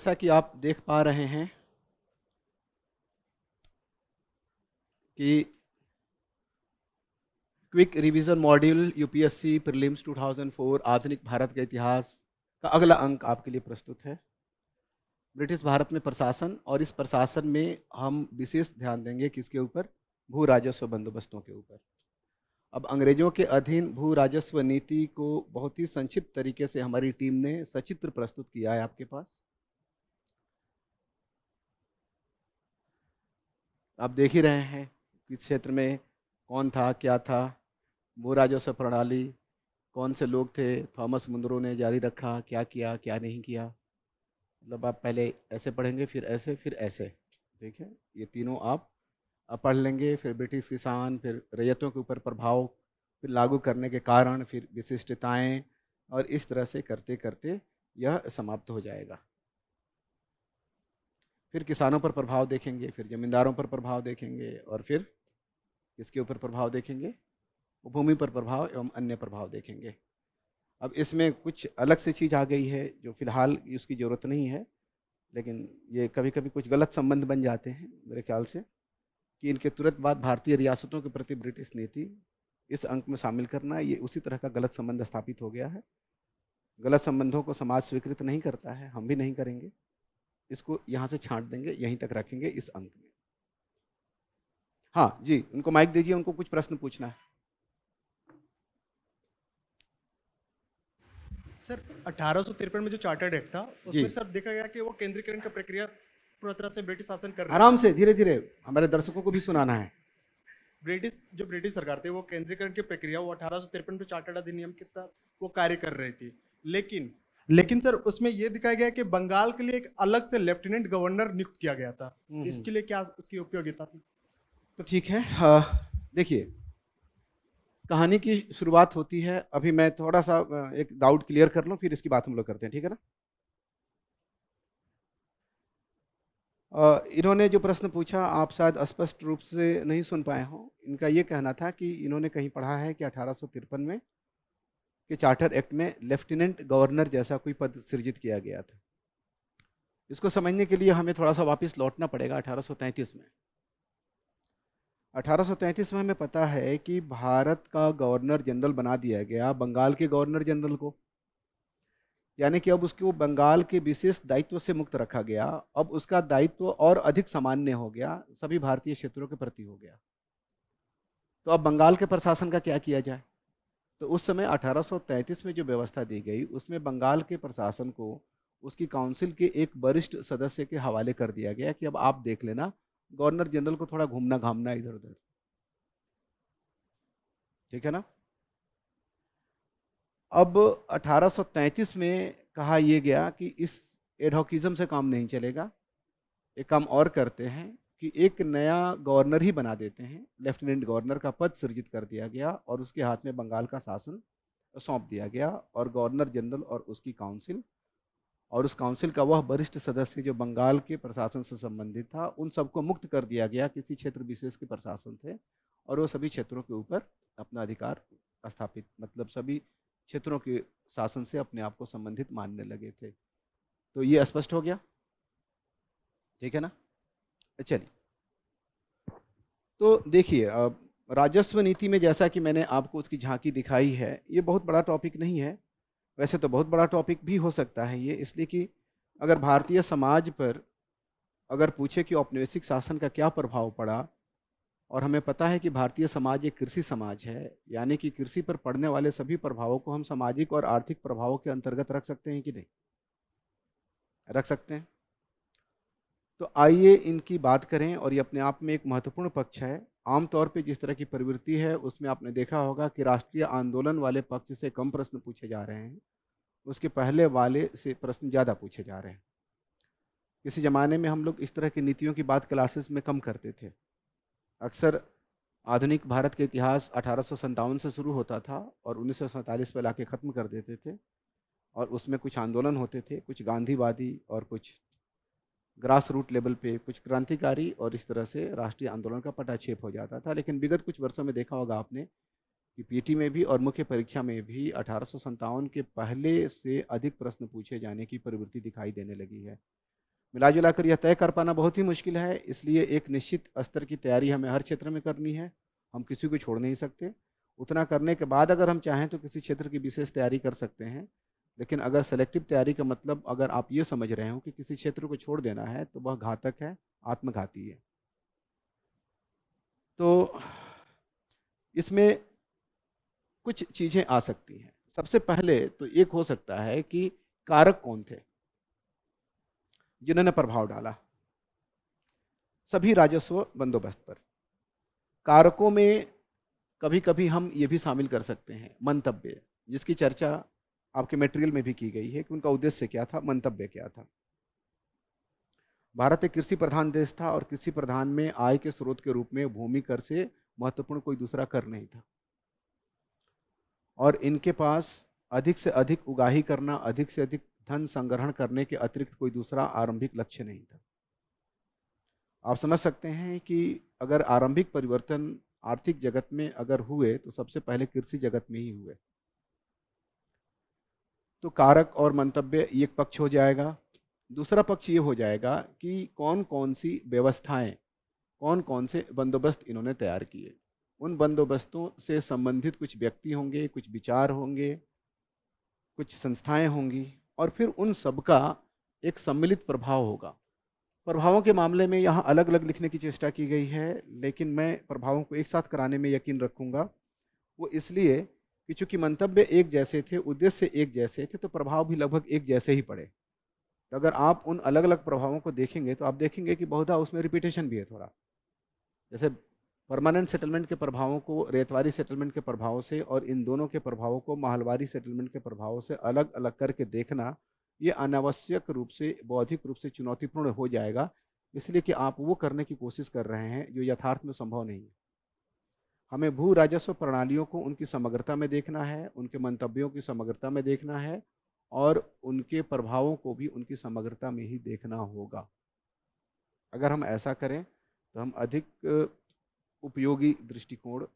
जैसा कि आप देख पा रहे हैं कि quick revision module UPSC prelims 2004 आधुनिक भारत के इतिहास का अगला अंक आपके लिए प्रस्तुत है ब्रिटिश भारत में प्रशासन और इस प्रशासन में हम विशेष ध्यान देंगे किसके ऊपर भू राजस्व बंदोबस्तों के ऊपर अब अंग्रेजों के अधीन भू राजस्व नीति को बहुत ही संक्षिप्त तरीके से हमारी टीम ने सचित्र प्रस्तुत किया है आपके पास आप देख ही रहे हैं किस क्षेत्र में कौन था क्या था वो राजस्व प्रणाली कौन से लोग थे थॉमस मुंद्रो ने जारी रखा क्या किया क्या नहीं किया मतलब आप पहले ऐसे पढ़ेंगे फिर ऐसे फिर ऐसे ठीक है ये तीनों आप पढ़ लेंगे फिर ब्रिटिश किसान फिर रैयतों के ऊपर प्रभाव फिर लागू करने के कारण फिर विशिष्टताएं और इस तरह से करते करते यह समाप्त हो जाएगा फिर किसानों पर प्रभाव देखेंगे फिर जमींदारों पर प्रभाव देखेंगे और फिर किसके ऊपर प्रभाव देखेंगे भूमि पर प्रभाव एवं अन्य प्रभाव देखेंगे अब इसमें कुछ अलग से चीज़ आ गई है जो फिलहाल उसकी ज़रूरत नहीं है लेकिन ये कभी कभी कुछ गलत संबंध बन जाते हैं मेरे ख्याल से कि इनके तुरंत बाद भारतीय रियासतों के प्रति ब्रिटिश नीति इस अंक में शामिल करना ये उसी तरह का गलत संबंध स्थापित हो गया है गलत संबंधों को समाज स्वीकृत नहीं करता है हम भी नहीं करेंगे इसको यहां से छांट देंगे यहीं तक रखेंगे इस अंक में हाँ जी उनको माइक दीजिए उनको कुछ प्रश्न पूछना है सर अठारह में जो चार्टर्ड एक्ट था उसमें सर देखा गया कि वो केंद्रीकरण का प्रक्रिया पूरा तरह से ब्रिटिश शासन कर आराम से धीरे धीरे हमारे दर्शकों को भी सुनाना है ब्रिटिश जो ब्रिटिश सरकार थी वो केंद्रीकरण की प्रक्रिया वो अठारह सौ तिरपन में चार्टर्ड अधिनियम के तहत वो कार्य कर रही थी लेकिन लेकिन सर उसमें यह दिखाया गया कि बंगाल के लिए एक अलग से लेफ्टिनेंट गवर्नर नियुक्त किया गया था हम्म। इसके लिए क्या उसकी उपयोगिता थी तो ठीक है देखिए कहानी की शुरुआत होती है अभी मैं थोड़ा सा एक डाउट क्लियर कर लूँ फिर इसकी बात हम लोग करते हैं ठीक है ना इन्होंने जो प्रश्न पूछा आप शायद स्पष्ट रूप से नहीं सुन पाए हों इनका ये कहना था कि इन्होंने कहीं पढ़ा है कि अठारह में के चार्टर एक्ट में लेफ्टिनेंट गवर्नर जैसा कोई पद सृजित किया गया था इसको समझने के लिए हमें थोड़ा सा वापस लौटना पड़ेगा 1833 में 1833 में हमें पता है कि भारत का गवर्नर जनरल बना दिया गया बंगाल के गवर्नर जनरल को यानी कि अब उसको बंगाल के विशेष दायित्व से मुक्त रखा गया अब उसका दायित्व और अधिक सामान्य हो गया सभी भारतीय क्षेत्रों के प्रति हो गया तो अब बंगाल के प्रशासन का क्या किया जाए तो उस समय 1833 में जो व्यवस्था दी गई उसमें बंगाल के प्रशासन को उसकी काउंसिल के एक वरिष्ठ सदस्य के हवाले कर दिया गया कि अब आप देख लेना गवर्नर जनरल को थोड़ा घूमना घामना इधर उधर ठीक है ना अब 1833 में कहा यह गया कि इस एडहॉकिज्म से काम नहीं चलेगा एक काम और करते हैं कि एक नया गवर्नर ही बना देते हैं लेफ्टिनेंट गवर्नर का पद सृजित कर दिया गया और उसके हाथ में बंगाल का शासन सौंप दिया गया और गवर्नर जनरल और उसकी काउंसिल और उस काउंसिल का वह वरिष्ठ सदस्य जो बंगाल के प्रशासन से संबंधित था उन सबको मुक्त कर दिया गया किसी क्षेत्र विशेष के प्रशासन से और वो सभी क्षेत्रों के ऊपर अपना अधिकार स्थापित मतलब सभी क्षेत्रों के शासन से अपने आप को संबंधित मानने लगे थे तो ये स्पष्ट हो गया ठीक है ना चलिए तो देखिए अब राजस्व नीति में जैसा कि मैंने आपको उसकी झांकी दिखाई है ये बहुत बड़ा टॉपिक नहीं है वैसे तो बहुत बड़ा टॉपिक भी हो सकता है ये इसलिए कि अगर भारतीय समाज पर अगर पूछे कि औपनिवेशिक शासन का क्या प्रभाव पड़ा और हमें पता है कि भारतीय समाज एक कृषि समाज है यानी कि कृषि पर पड़ने वाले सभी प्रभावों को हम सामाजिक और आर्थिक प्रभावों के अंतर्गत रख सकते हैं कि नहीं रख सकते हैं तो आइए इनकी बात करें और ये अपने आप में एक महत्वपूर्ण पक्ष है आमतौर पे जिस तरह की प्रवृत्ति है उसमें आपने देखा होगा कि राष्ट्रीय आंदोलन वाले पक्ष से कम प्रश्न पूछे जा रहे हैं उसके पहले वाले से प्रश्न ज़्यादा पूछे जा रहे हैं किसी ज़माने में हम लोग इस तरह की नीतियों की बात क्लासेस में कम करते थे अक्सर आधुनिक भारत के इतिहास अठारह से शुरू होता था और उन्नीस में ला ख़त्म कर देते थे और उसमें कुछ आंदोलन होते थे कुछ गांधीवादी और कुछ ग्रास रूट लेवल पे कुछ क्रांतिकारी और इस तरह से राष्ट्रीय आंदोलन का पटाक्षेप हो जाता था लेकिन विगत कुछ वर्षों में देखा होगा आपने कि पीटी में भी और मुख्य परीक्षा में भी अठारह के पहले से अधिक प्रश्न पूछे जाने की प्रवृत्ति दिखाई देने लगी है मिला जुला कर यह तय कर पाना बहुत ही मुश्किल है इसलिए एक निश्चित स्तर की तैयारी हमें हर क्षेत्र में करनी है हम किसी को छोड़ नहीं सकते उतना करने के बाद अगर हम चाहें तो किसी क्षेत्र की विशेष तैयारी कर सकते हैं लेकिन अगर सेलेक्टिव तैयारी का मतलब अगर आप ये समझ रहे हो कि किसी क्षेत्र को छोड़ देना है तो वह घातक है आत्मघाती है तो इसमें कुछ चीज़ें आ सकती हैं सबसे पहले तो एक हो सकता है कि कारक कौन थे जिन्होंने प्रभाव डाला सभी राजस्व बंदोबस्त पर कारकों में कभी कभी हम ये भी शामिल कर सकते हैं मंतव्य जिसकी चर्चा आपके मटेरियल में भी की गई है कि उनका उद्देश्य क्या था मंतव्य क्या था भारत एक कृषि प्रधान देश था और कृषि प्रधान में आय के स्रोत के रूप में भूमि कर से महत्वपूर्ण कोई दूसरा कर नहीं था और इनके पास अधिक से अधिक उगाही करना अधिक से अधिक धन संग्रहण करने के अतिरिक्त कोई दूसरा आरंभिक लक्ष्य नहीं था आप समझ सकते हैं कि अगर आरंभिक परिवर्तन आर्थिक जगत में अगर हुए तो सबसे पहले कृषि जगत में ही हुए तो कारक और मंतव्य एक पक्ष हो जाएगा दूसरा पक्ष ये हो जाएगा कि कौन कौन सी व्यवस्थाएं कौन कौन से बंदोबस्त इन्होंने तैयार किए उन बंदोबस्तों से संबंधित कुछ व्यक्ति होंगे कुछ विचार होंगे कुछ संस्थाएं होंगी और फिर उन सबका एक सम्मिलित प्रभाव होगा प्रभावों के मामले में यहाँ अलग अलग लिखने की चेष्टा की गई है लेकिन मैं प्रभावों को एक साथ कराने में यकीन रखूँगा वो इसलिए कि चूंकि मंतव्य एक जैसे थे उद्देश्य एक जैसे थे तो प्रभाव भी लगभग एक जैसे ही पड़े तो अगर आप उन अलग अलग प्रभावों को देखेंगे तो आप देखेंगे कि बहुधा उसमें रिपीटेशन भी है थोड़ा जैसे परमानेंट सेटलमेंट के प्रभावों को रेतवारी सेटलमेंट के प्रभाव से और इन दोनों के प्रभावों को माहलवारी सेटलमेंट के प्रभावों से अलग अलग करके देखना ये अनावश्यक रूप से बौद्धिक रूप से चुनौतीपूर्ण हो जाएगा इसलिए कि आप वो करने की कोशिश कर रहे हैं जो यथार्थ में संभव नहीं है हमें भू राजस्व प्रणालियों को उनकी समग्रता में देखना है उनके मंतव्यों की समग्रता में देखना है और उनके प्रभावों को भी उनकी समग्रता में ही देखना होगा अगर हम ऐसा करें तो हम अधिक उपयोगी दृष्टिकोण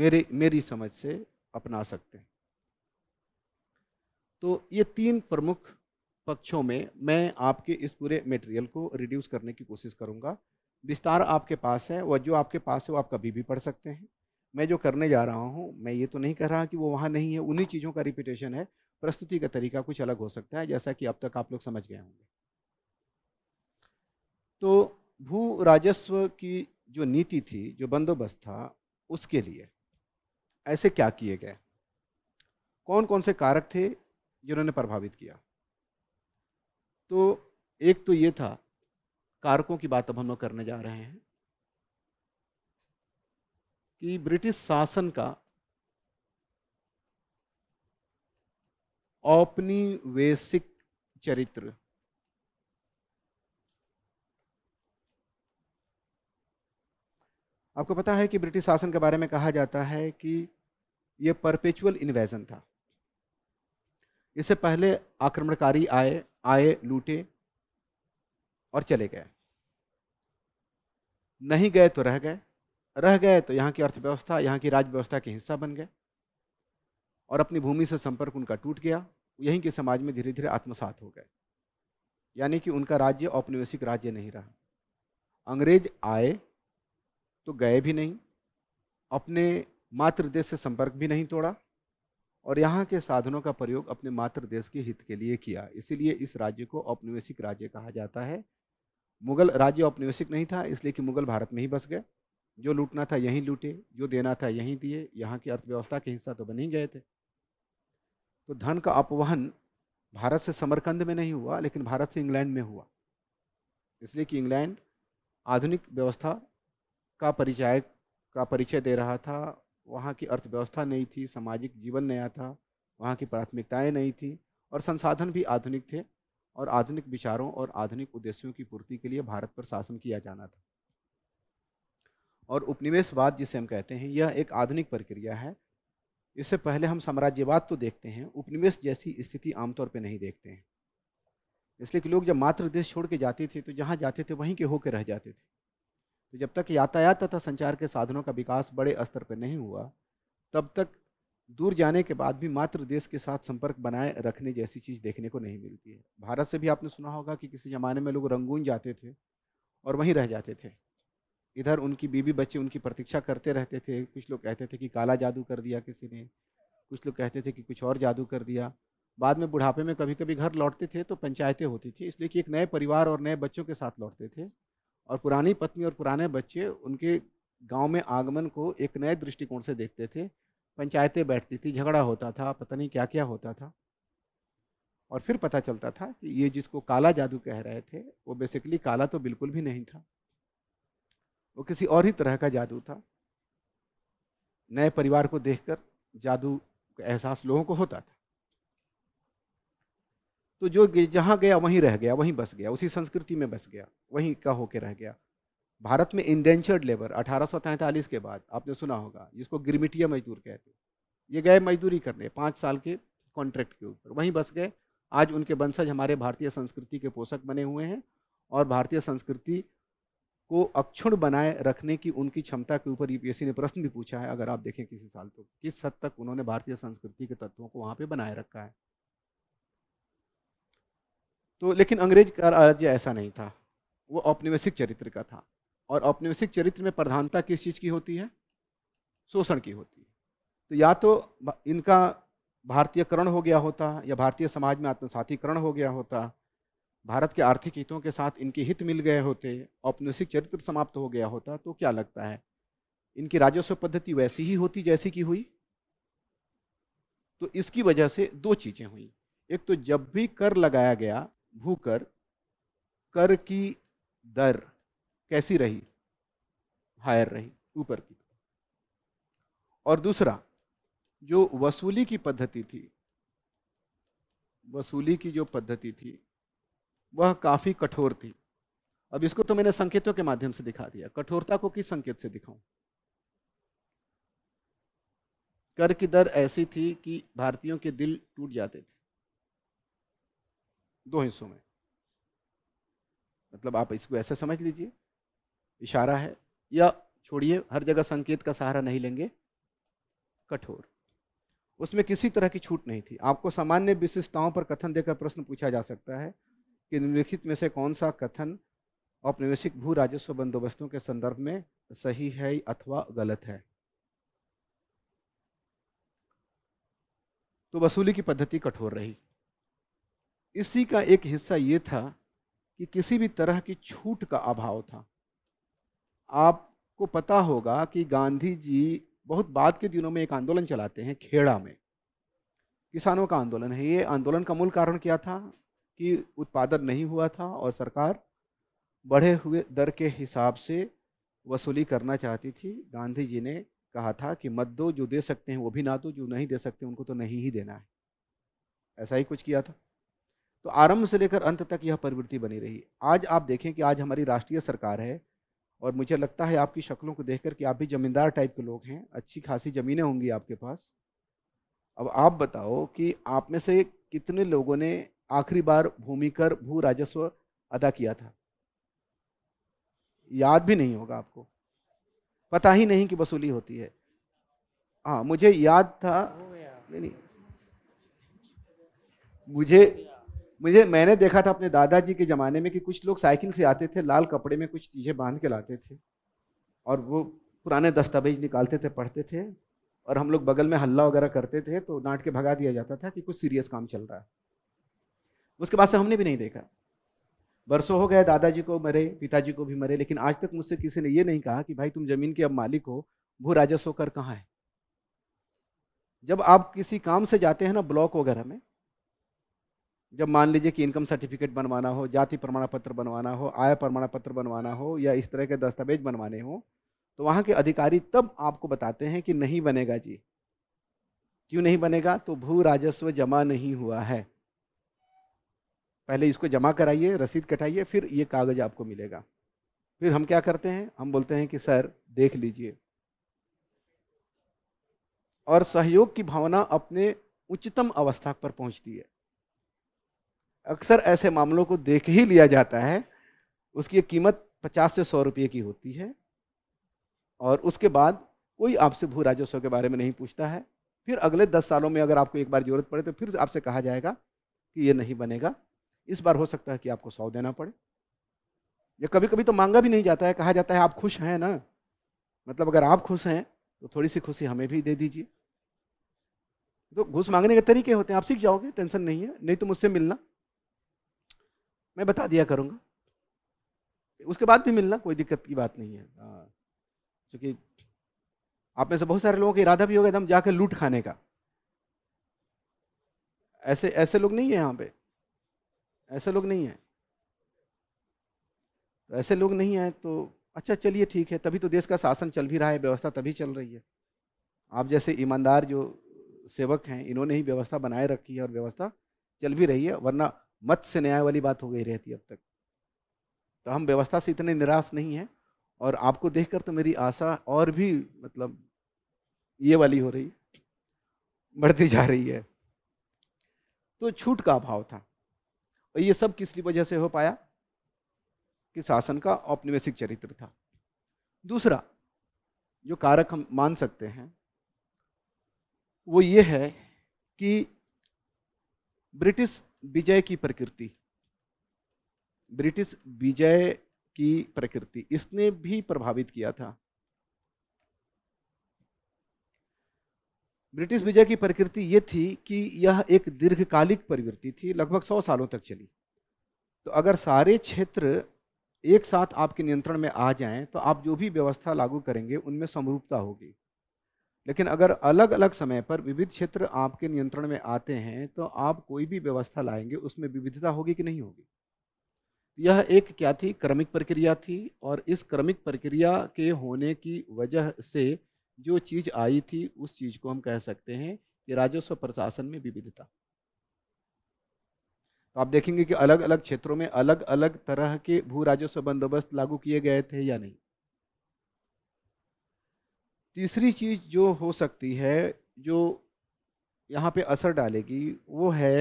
मेरे मेरी समझ से अपना सकते हैं तो ये तीन प्रमुख पक्षों में मैं आपके इस पूरे मटेरियल को रिड्यूस करने की कोशिश करूंगा विस्तार आपके पास है और जो आपके पास है वो आप कभी भी पढ़ सकते हैं मैं जो करने जा रहा हूँ मैं ये तो नहीं कह रहा कि वो वहाँ नहीं है उन्हीं चीज़ों का रिपीटेशन है प्रस्तुति का तरीका कुछ अलग हो सकता है जैसा कि अब तक आप लोग समझ गए होंगे तो भू राजस्व की जो नीति थी जो बंदोबस्त था उसके लिए ऐसे क्या किए गए कौन कौन से कारक थे जिन्होंने प्रभावित किया तो एक तो ये था कारकों की बात अब हम लोग करने जा रहे हैं कि ब्रिटिश शासन का औपनिवेशिक चरित्र आपको पता है कि ब्रिटिश शासन के बारे में कहा जाता है कि यह परपेचुअल इन्वेजन था इससे पहले आक्रमणकारी आए आए लूटे और चले गए नहीं गए तो रह गए रह गए तो यहाँ की अर्थव्यवस्था यहाँ की राज्य व्यवस्था के हिस्सा बन गए और अपनी भूमि से संपर्क उनका टूट गया यहीं के समाज में धीरे धीरे आत्मसात हो गए यानी कि उनका राज्य औपनिवेशिक राज्य नहीं रहा अंग्रेज आए तो गए भी नहीं अपने मातृ देश से संपर्क भी नहीं तोड़ा और यहाँ के साधनों का प्रयोग अपने मातृ देश के हित के लिए किया इसीलिए इस राज्य को औपनिवेशिक राज्य कहा जाता है मुगल राज्य औपनिवेशिक नहीं था इसलिए कि मुगल भारत में ही बस गए जो लूटना था यहीं लूटे जो देना था यहीं दिए यहाँ की अर्थव्यवस्था के हिस्सा तो बन ही गए थे तो धन का अपवहन भारत से समरकंद में नहीं हुआ लेकिन भारत से इंग्लैंड में हुआ इसलिए कि इंग्लैंड आधुनिक व्यवस्था का परिचय का परिचय दे रहा था वहाँ की अर्थव्यवस्था नहीं थी सामाजिक जीवन नया था वहाँ की प्राथमिकताएं नहीं थी और संसाधन भी आधुनिक थे और आधुनिक विचारों और आधुनिक उद्देश्यों की पूर्ति के लिए भारत पर शासन किया जाना था और उपनिवेशवाद जिसे हम कहते हैं यह एक आधुनिक प्रक्रिया है इससे पहले हम साम्राज्यवाद तो देखते हैं उपनिवेश जैसी स्थिति आमतौर पर नहीं देखते हैं इसलिए कि लोग जब मात्र देश छोड़ के जाते थे तो जहाँ जाते थे वहीं के होकर रह जाते थे तो जब तक यातायात तथा संचार के साधनों का विकास बड़े स्तर पर नहीं हुआ तब तक दूर जाने के बाद भी मात्र देश के साथ संपर्क बनाए रखने जैसी चीज़ देखने को नहीं मिलती है भारत से भी आपने सुना होगा कि किसी ज़माने में लोग रंगून जाते थे और वहीं रह जाते थे इधर उनकी बीवी बच्चे उनकी प्रतीक्षा करते रहते थे कुछ लोग कहते थे कि काला जादू कर दिया किसी ने कुछ लोग कहते थे कि कुछ और जादू कर दिया बाद में बुढ़ापे में कभी कभी घर लौटते थे तो पंचायतें होती थी इसलिए कि एक नए परिवार और नए बच्चों के साथ लौटते थे और पुरानी पत्नी और पुराने बच्चे उनके गांव में आगमन को एक नए दृष्टिकोण से देखते थे पंचायतें बैठती थी झगड़ा होता था पता नहीं क्या क्या होता था और फिर पता चलता था कि ये जिसको काला जादू कह रहे थे वो बेसिकली काला तो बिल्कुल भी नहीं था वो किसी और ही तरह का जादू था नए परिवार को देखकर जादू का एहसास लोगों को होता था तो जो जहाँ गया वहीं रह गया वहीं बस गया उसी संस्कृति में बस गया वहीं का होके रह गया भारत में इंडेंचर्ड लेबर अठारह के बाद आपने सुना होगा जिसको गिरमिटिया मजदूर कहते हैं ये गए मजदूरी करने पाँच साल के कॉन्ट्रैक्ट के ऊपर वहीं बस गए आज उनके वंशज हमारे भारतीय संस्कृति के पोषक बने हुए हैं और भारतीय संस्कृति को अक्षुण बनाए रखने की उनकी क्षमता के ऊपर यूपीएससी e ने प्रश्न भी पूछा है अगर आप देखें किसी साल तो किस हद तक उन्होंने भारतीय संस्कृति के तत्वों को वहाँ पे बनाए रखा है तो लेकिन अंग्रेज का राज्य ऐसा नहीं था वो औपनिवेशिक चरित्र का था और औपनिवेशिक चरित्र में प्रधानता किस चीज़ की होती है शोषण की होती है तो या तो इनका भारतीयकरण हो गया होता या भारतीय समाज में आत्मसाथीकरण हो गया होता भारत के आर्थिक हितों के साथ इनके हित मिल गए होते औपनिवेशिक चरित्र समाप्त हो गया होता तो क्या लगता है इनकी राजस्व पद्धति वैसी ही होती जैसी की हुई तो इसकी वजह से दो चीज़ें हुई एक तो जब भी कर लगाया गया भूकर कर की दर कैसी रही हायर रही ऊपर की और दूसरा जो वसूली की पद्धति थी वसूली की जो पद्धति थी वह काफ़ी कठोर थी अब इसको तो मैंने संकेतों के माध्यम से दिखा दिया कठोरता को किस संकेत से दिखाऊं कर की दर ऐसी थी कि भारतीयों के दिल टूट जाते थे दो हिस्सों में मतलब आप इसको ऐसे समझ लीजिए इशारा है या छोड़िए हर जगह संकेत का सहारा नहीं लेंगे कठोर उसमें किसी तरह की छूट नहीं थी आपको सामान्य विशिष्टताओं पर कथन देकर प्रश्न पूछा जा सकता है कि निम्नलिखित में से कौन सा कथन औपनिवेशिक भू राजस्व बंदोबस्तों के संदर्भ में सही है अथवा गलत है तो वसूली की पद्धति कठोर रही इसी का एक हिस्सा ये था कि किसी भी तरह की छूट का अभाव था आपको पता होगा कि गांधी जी बहुत बाद के दिनों में एक आंदोलन चलाते हैं खेड़ा में किसानों का आंदोलन है ये आंदोलन का मूल कारण क्या था कि उत्पादन नहीं हुआ था और सरकार बढ़े हुए दर के हिसाब से वसूली करना चाहती थी गांधी जी ने कहा था कि मत दो जो दे सकते हैं वो भी ना दो जो नहीं दे सकते उनको तो नहीं ही देना है ऐसा ही कुछ किया था तो आरंभ से लेकर अंत तक यह प्रवृत्ति बनी रही आज आप देखें कि आज हमारी राष्ट्रीय सरकार है और मुझे लगता है आपकी शक्लों को देख कर कि आप भी ज़मींदार टाइप के लोग हैं अच्छी खासी ज़मीनें होंगी आपके पास अब आप बताओ कि आप में से कितने लोगों ने आखिरी बार भूमि कर भू राजस्व अदा किया था याद भी नहीं होगा आपको पता ही नहीं कि वसूली होती है हाँ मुझे याद था नहीं नहीं मुझे मुझे मैंने देखा था अपने दादाजी के ज़माने में कि कुछ लोग साइकिल से आते थे लाल कपड़े में कुछ चीज़ें बांध के लाते थे और वो पुराने दस्तावेज निकालते थे पढ़ते थे और हम लोग बगल में हल्ला वगैरह करते थे तो डांट के भगा दिया जाता था कि कुछ सीरियस काम चल रहा है उसके बाद से हमने भी नहीं देखा बरसों हो गए दादाजी को मरे पिताजी को भी मरे लेकिन आज तक मुझसे किसी ने ये नहीं कहा कि भाई तुम ज़मीन के अब मालिक हो भू राजस्व कर कहाँ है जब आप किसी काम से जाते हैं ना ब्लॉक वगैरह में जब मान लीजिए कि इनकम सर्टिफिकेट बनवाना हो जाति प्रमाण पत्र बनवाना हो आय प्रमाण पत्र बनवाना हो या इस तरह के दस्तावेज बनवाने हो तो वहाँ के अधिकारी तब आपको बताते हैं कि नहीं बनेगा जी क्यों नहीं बनेगा तो भू राजस्व जमा नहीं हुआ है पहले इसको जमा कराइए रसीद कटाइए फिर ये कागज़ आपको मिलेगा फिर हम क्या करते हैं हम बोलते हैं कि सर देख लीजिए और सहयोग की भावना अपने उच्चतम अवस्था पर पहुंचती है अक्सर ऐसे मामलों को देख ही लिया जाता है उसकी कीमत पचास से सौ रुपये की होती है और उसके बाद कोई आपसे भू राजस्व के बारे में नहीं पूछता है फिर अगले दस सालों में अगर आपको एक बार ज़रूरत पड़े तो फिर आपसे कहा जाएगा कि ये नहीं बनेगा इस बार हो सकता है कि आपको सौ देना पड़े या कभी कभी तो मांगा भी नहीं जाता है कहा जाता है आप खुश हैं ना मतलब अगर आप खुश हैं तो थोड़ी सी खुशी हमें भी दे दीजिए तो घुस मांगने के तरीके होते हैं आप सीख जाओगे टेंशन नहीं है नहीं तो मुझसे मिलना मैं बता दिया करूँगा उसके बाद भी मिलना कोई दिक्कत की बात नहीं है हाँ। क्योंकि आप में से बहुत सारे लोगों का इरादा भी होगा एकदम जाकर लूट खाने का ऐसे ऐसे लोग नहीं है यहाँ पे ऐसे लोग नहीं है तो ऐसे लोग नहीं हैं तो अच्छा चलिए ठीक है तभी तो देश का शासन चल भी रहा है व्यवस्था तभी चल रही है आप जैसे ईमानदार जो सेवक हैं इन्होंने ही व्यवस्था बनाए रखी है और व्यवस्था चल भी रही है वरना मत से न्याय वाली बात हो गई रहती अब तक तो हम व्यवस्था से इतने निराश नहीं हैं और आपको देखकर तो मेरी आशा और भी मतलब ये वाली हो रही बढ़ती जा रही है तो छूट का अभाव था और ये सब किस वजह से हो पाया कि शासन का औपनिवेशिक चरित्र था दूसरा जो कारक हम मान सकते हैं वो ये है कि ब्रिटिश विजय की प्रकृति ब्रिटिश विजय की प्रकृति इसने भी प्रभावित किया था ब्रिटिश विजय की प्रकृति ये थी कि यह एक दीर्घकालिक प्रवृत्ति थी लगभग सौ सालों तक चली तो अगर सारे क्षेत्र एक साथ आपके नियंत्रण में आ जाएं तो आप जो भी व्यवस्था लागू करेंगे उनमें समरूपता होगी लेकिन अगर अलग अलग समय पर विविध क्षेत्र आपके नियंत्रण में आते हैं तो आप कोई भी व्यवस्था लाएंगे उसमें विविधता होगी कि नहीं होगी यह एक क्या थी क्रमिक प्रक्रिया थी और इस क्रमिक प्रक्रिया के होने की वजह से जो चीज़ आई थी उस चीज़ को हम कह सकते हैं कि राजस्व प्रशासन में विविधता तो आप देखेंगे कि अलग अलग क्षेत्रों में अलग अलग तरह के भू राजस्व बंदोबस्त लागू किए गए थे या नहीं तीसरी चीज़ जो हो सकती है जो यहाँ पे असर डालेगी वो है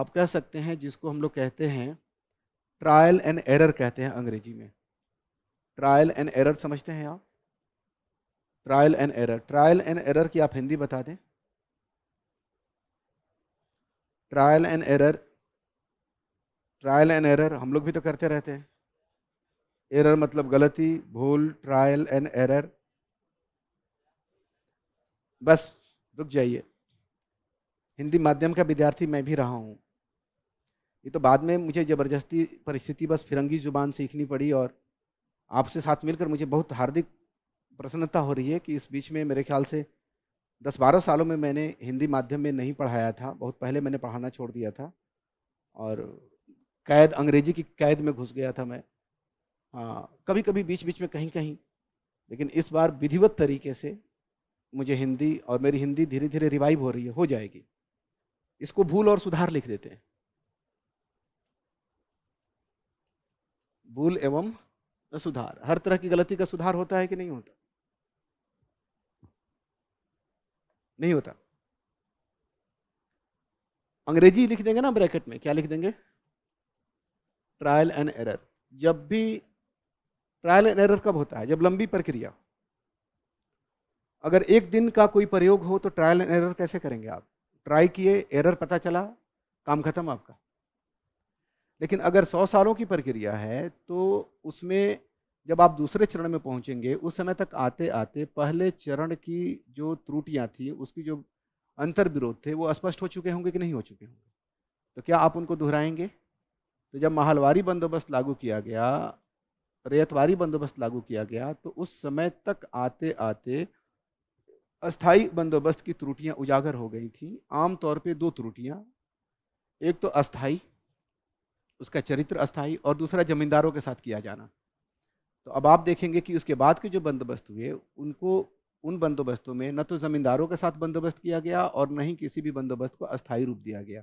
आप कह सकते हैं जिसको हम लोग कहते हैं ट्रायल एंड एरर कहते हैं अंग्रेजी में ट्रायल एंड एरर समझते हैं आप trial and error trial and error की आप हिंदी बता दें trial and error trial and error हम लोग भी तो करते रहते हैं एरर मतलब गलती भूल ट्रायल एंड एरर बस रुक जाइए हिंदी माध्यम का विद्यार्थी मैं भी रहा हूँ ये तो बाद में मुझे ज़बरदस्ती परिस्थिति बस फिरंगी ज़ुबान सीखनी पड़ी और आपसे साथ मिलकर मुझे बहुत हार्दिक प्रसन्नता हो रही है कि इस बीच में मेरे ख्याल से दस बारह सालों में मैंने हिंदी माध्यम में नहीं पढ़ाया था बहुत पहले मैंने पढ़ाना छोड़ दिया था और कैद अंग्रेजी की कैद में घुस गया था मैं हाँ कभी कभी बीच बीच में कहीं कहीं लेकिन इस बार विधिवत तरीके से मुझे हिंदी और मेरी हिंदी धीरे धीरे रिवाइव हो रही है हो जाएगी इसको भूल और सुधार लिख देते हैं भूल एवं सुधार हर तरह की गलती का सुधार होता है कि नहीं होता नहीं होता अंग्रेजी लिख देंगे ना ब्रैकेट में क्या लिख देंगे ट्रायल एंड एरर जब भी ट्रायल एंड एरर कब होता है जब लंबी प्रक्रिया अगर एक दिन का कोई प्रयोग हो तो ट्रायल एंड एरर कैसे करेंगे आप ट्राई किए एरर पता चला काम खत्म आपका लेकिन अगर सौ सालों की प्रक्रिया है तो उसमें जब आप दूसरे चरण में पहुंचेंगे उस समय तक आते आते पहले चरण की जो त्रुटियां थी उसकी जो अंतर विरोध थे वो स्पष्ट हो चुके होंगे कि नहीं हो चुके होंगे तो क्या आप उनको दोहराएंगे तो जब माहलवारी बंदोबस्त लागू किया गया रेतवारी बंदोबस्त लागू किया गया तो उस समय तक आते आते अस्थाई बंदोबस्त की त्रुटियां उजागर हो गई थी आमतौर पे दो त्रुटियां एक तो अस्थाई उसका चरित्र अस्थाई और दूसरा जमींदारों के साथ किया जाना तो अब आप देखेंगे कि उसके बाद के जो बंदोबस्त हुए उनको उन बंदोबस्तों में न तो ज़मींदारों के साथ बंदोबस्त किया गया और न ही किसी भी बंदोबस्त को अस्थायी रूप दिया गया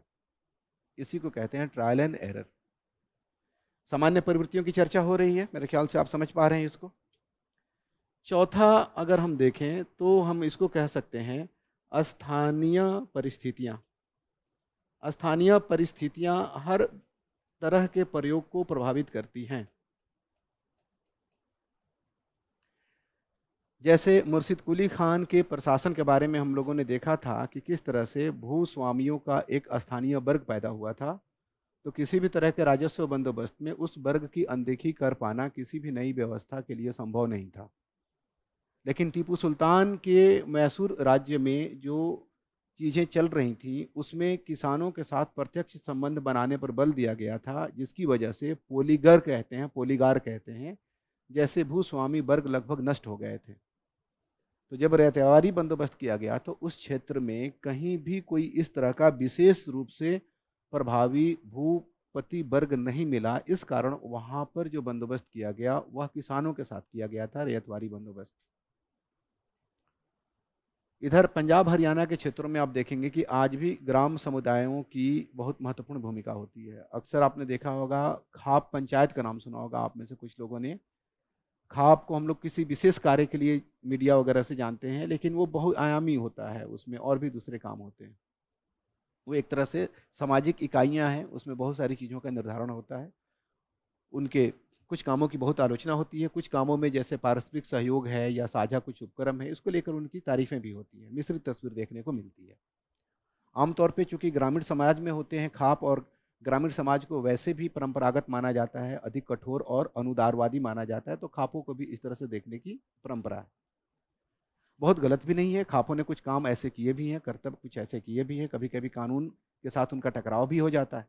इसी को कहते हैं ट्रायल एंड एरर सामान्य प्रवृत्तियों की चर्चा हो रही है मेरे ख्याल से आप समझ पा रहे हैं इसको चौथा अगर हम देखें तो हम इसको कह सकते हैं स्थानीय परिस्थितियाँ स्थानीय परिस्थितियाँ हर तरह के प्रयोग को प्रभावित करती हैं जैसे मुर्शिद कुली खान के प्रशासन के बारे में हम लोगों ने देखा था कि किस तरह से भूस्वामियों का एक स्थानीय वर्ग पैदा हुआ था तो किसी भी तरह के राजस्व बंदोबस्त में उस वर्ग की अनदेखी कर पाना किसी भी नई व्यवस्था के लिए संभव नहीं था लेकिन टीपू सुल्तान के मैसूर राज्य में जो चीज़ें चल रही थी उसमें किसानों के साथ प्रत्यक्ष संबंध बनाने पर बल दिया गया था जिसकी वजह से पोलीगर कहते हैं पोलीगार कहते हैं जैसे भूस्वामी वर्ग लगभग नष्ट हो गए थे तो जब रहतवारी बंदोबस्त किया गया तो उस क्षेत्र में कहीं भी कोई इस तरह का विशेष रूप से प्रभावी भूपति वर्ग नहीं मिला इस कारण वहाँ पर जो बंदोबस्त किया गया वह किसानों के साथ किया गया था रेतवारी बंदोबस्त इधर पंजाब हरियाणा के क्षेत्रों में आप देखेंगे कि आज भी ग्राम समुदायों की बहुत महत्वपूर्ण भूमिका होती है अक्सर आपने देखा होगा खाप पंचायत का नाम सुना होगा आप में से कुछ लोगों ने खाप को हम लोग किसी विशेष कार्य के लिए मीडिया वगैरह से जानते हैं लेकिन वो बहुत आयामी होता है उसमें और भी दूसरे काम होते हैं वो एक तरह से सामाजिक इकाइयाँ हैं उसमें बहुत सारी चीज़ों का निर्धारण होता है उनके कुछ कामों की बहुत आलोचना होती है कुछ कामों में जैसे पारस्परिक सहयोग है या साझा कुछ उपक्रम है इसको लेकर उनकी तारीफें भी होती हैं मिश्रित तस्वीर देखने को मिलती है आमतौर पर चूँकि ग्रामीण समाज में होते हैं खाप और ग्रामीण समाज को वैसे भी परंपरागत माना जाता है अधिक कठोर और अनुदारवादी माना जाता है तो खापों को भी इस तरह से देखने की परंपरा है बहुत गलत भी नहीं है खापों ने कुछ काम ऐसे किए भी हैं कर्तव्य कुछ ऐसे किए भी हैं कभी कभी कानून के साथ उनका टकराव भी हो जाता है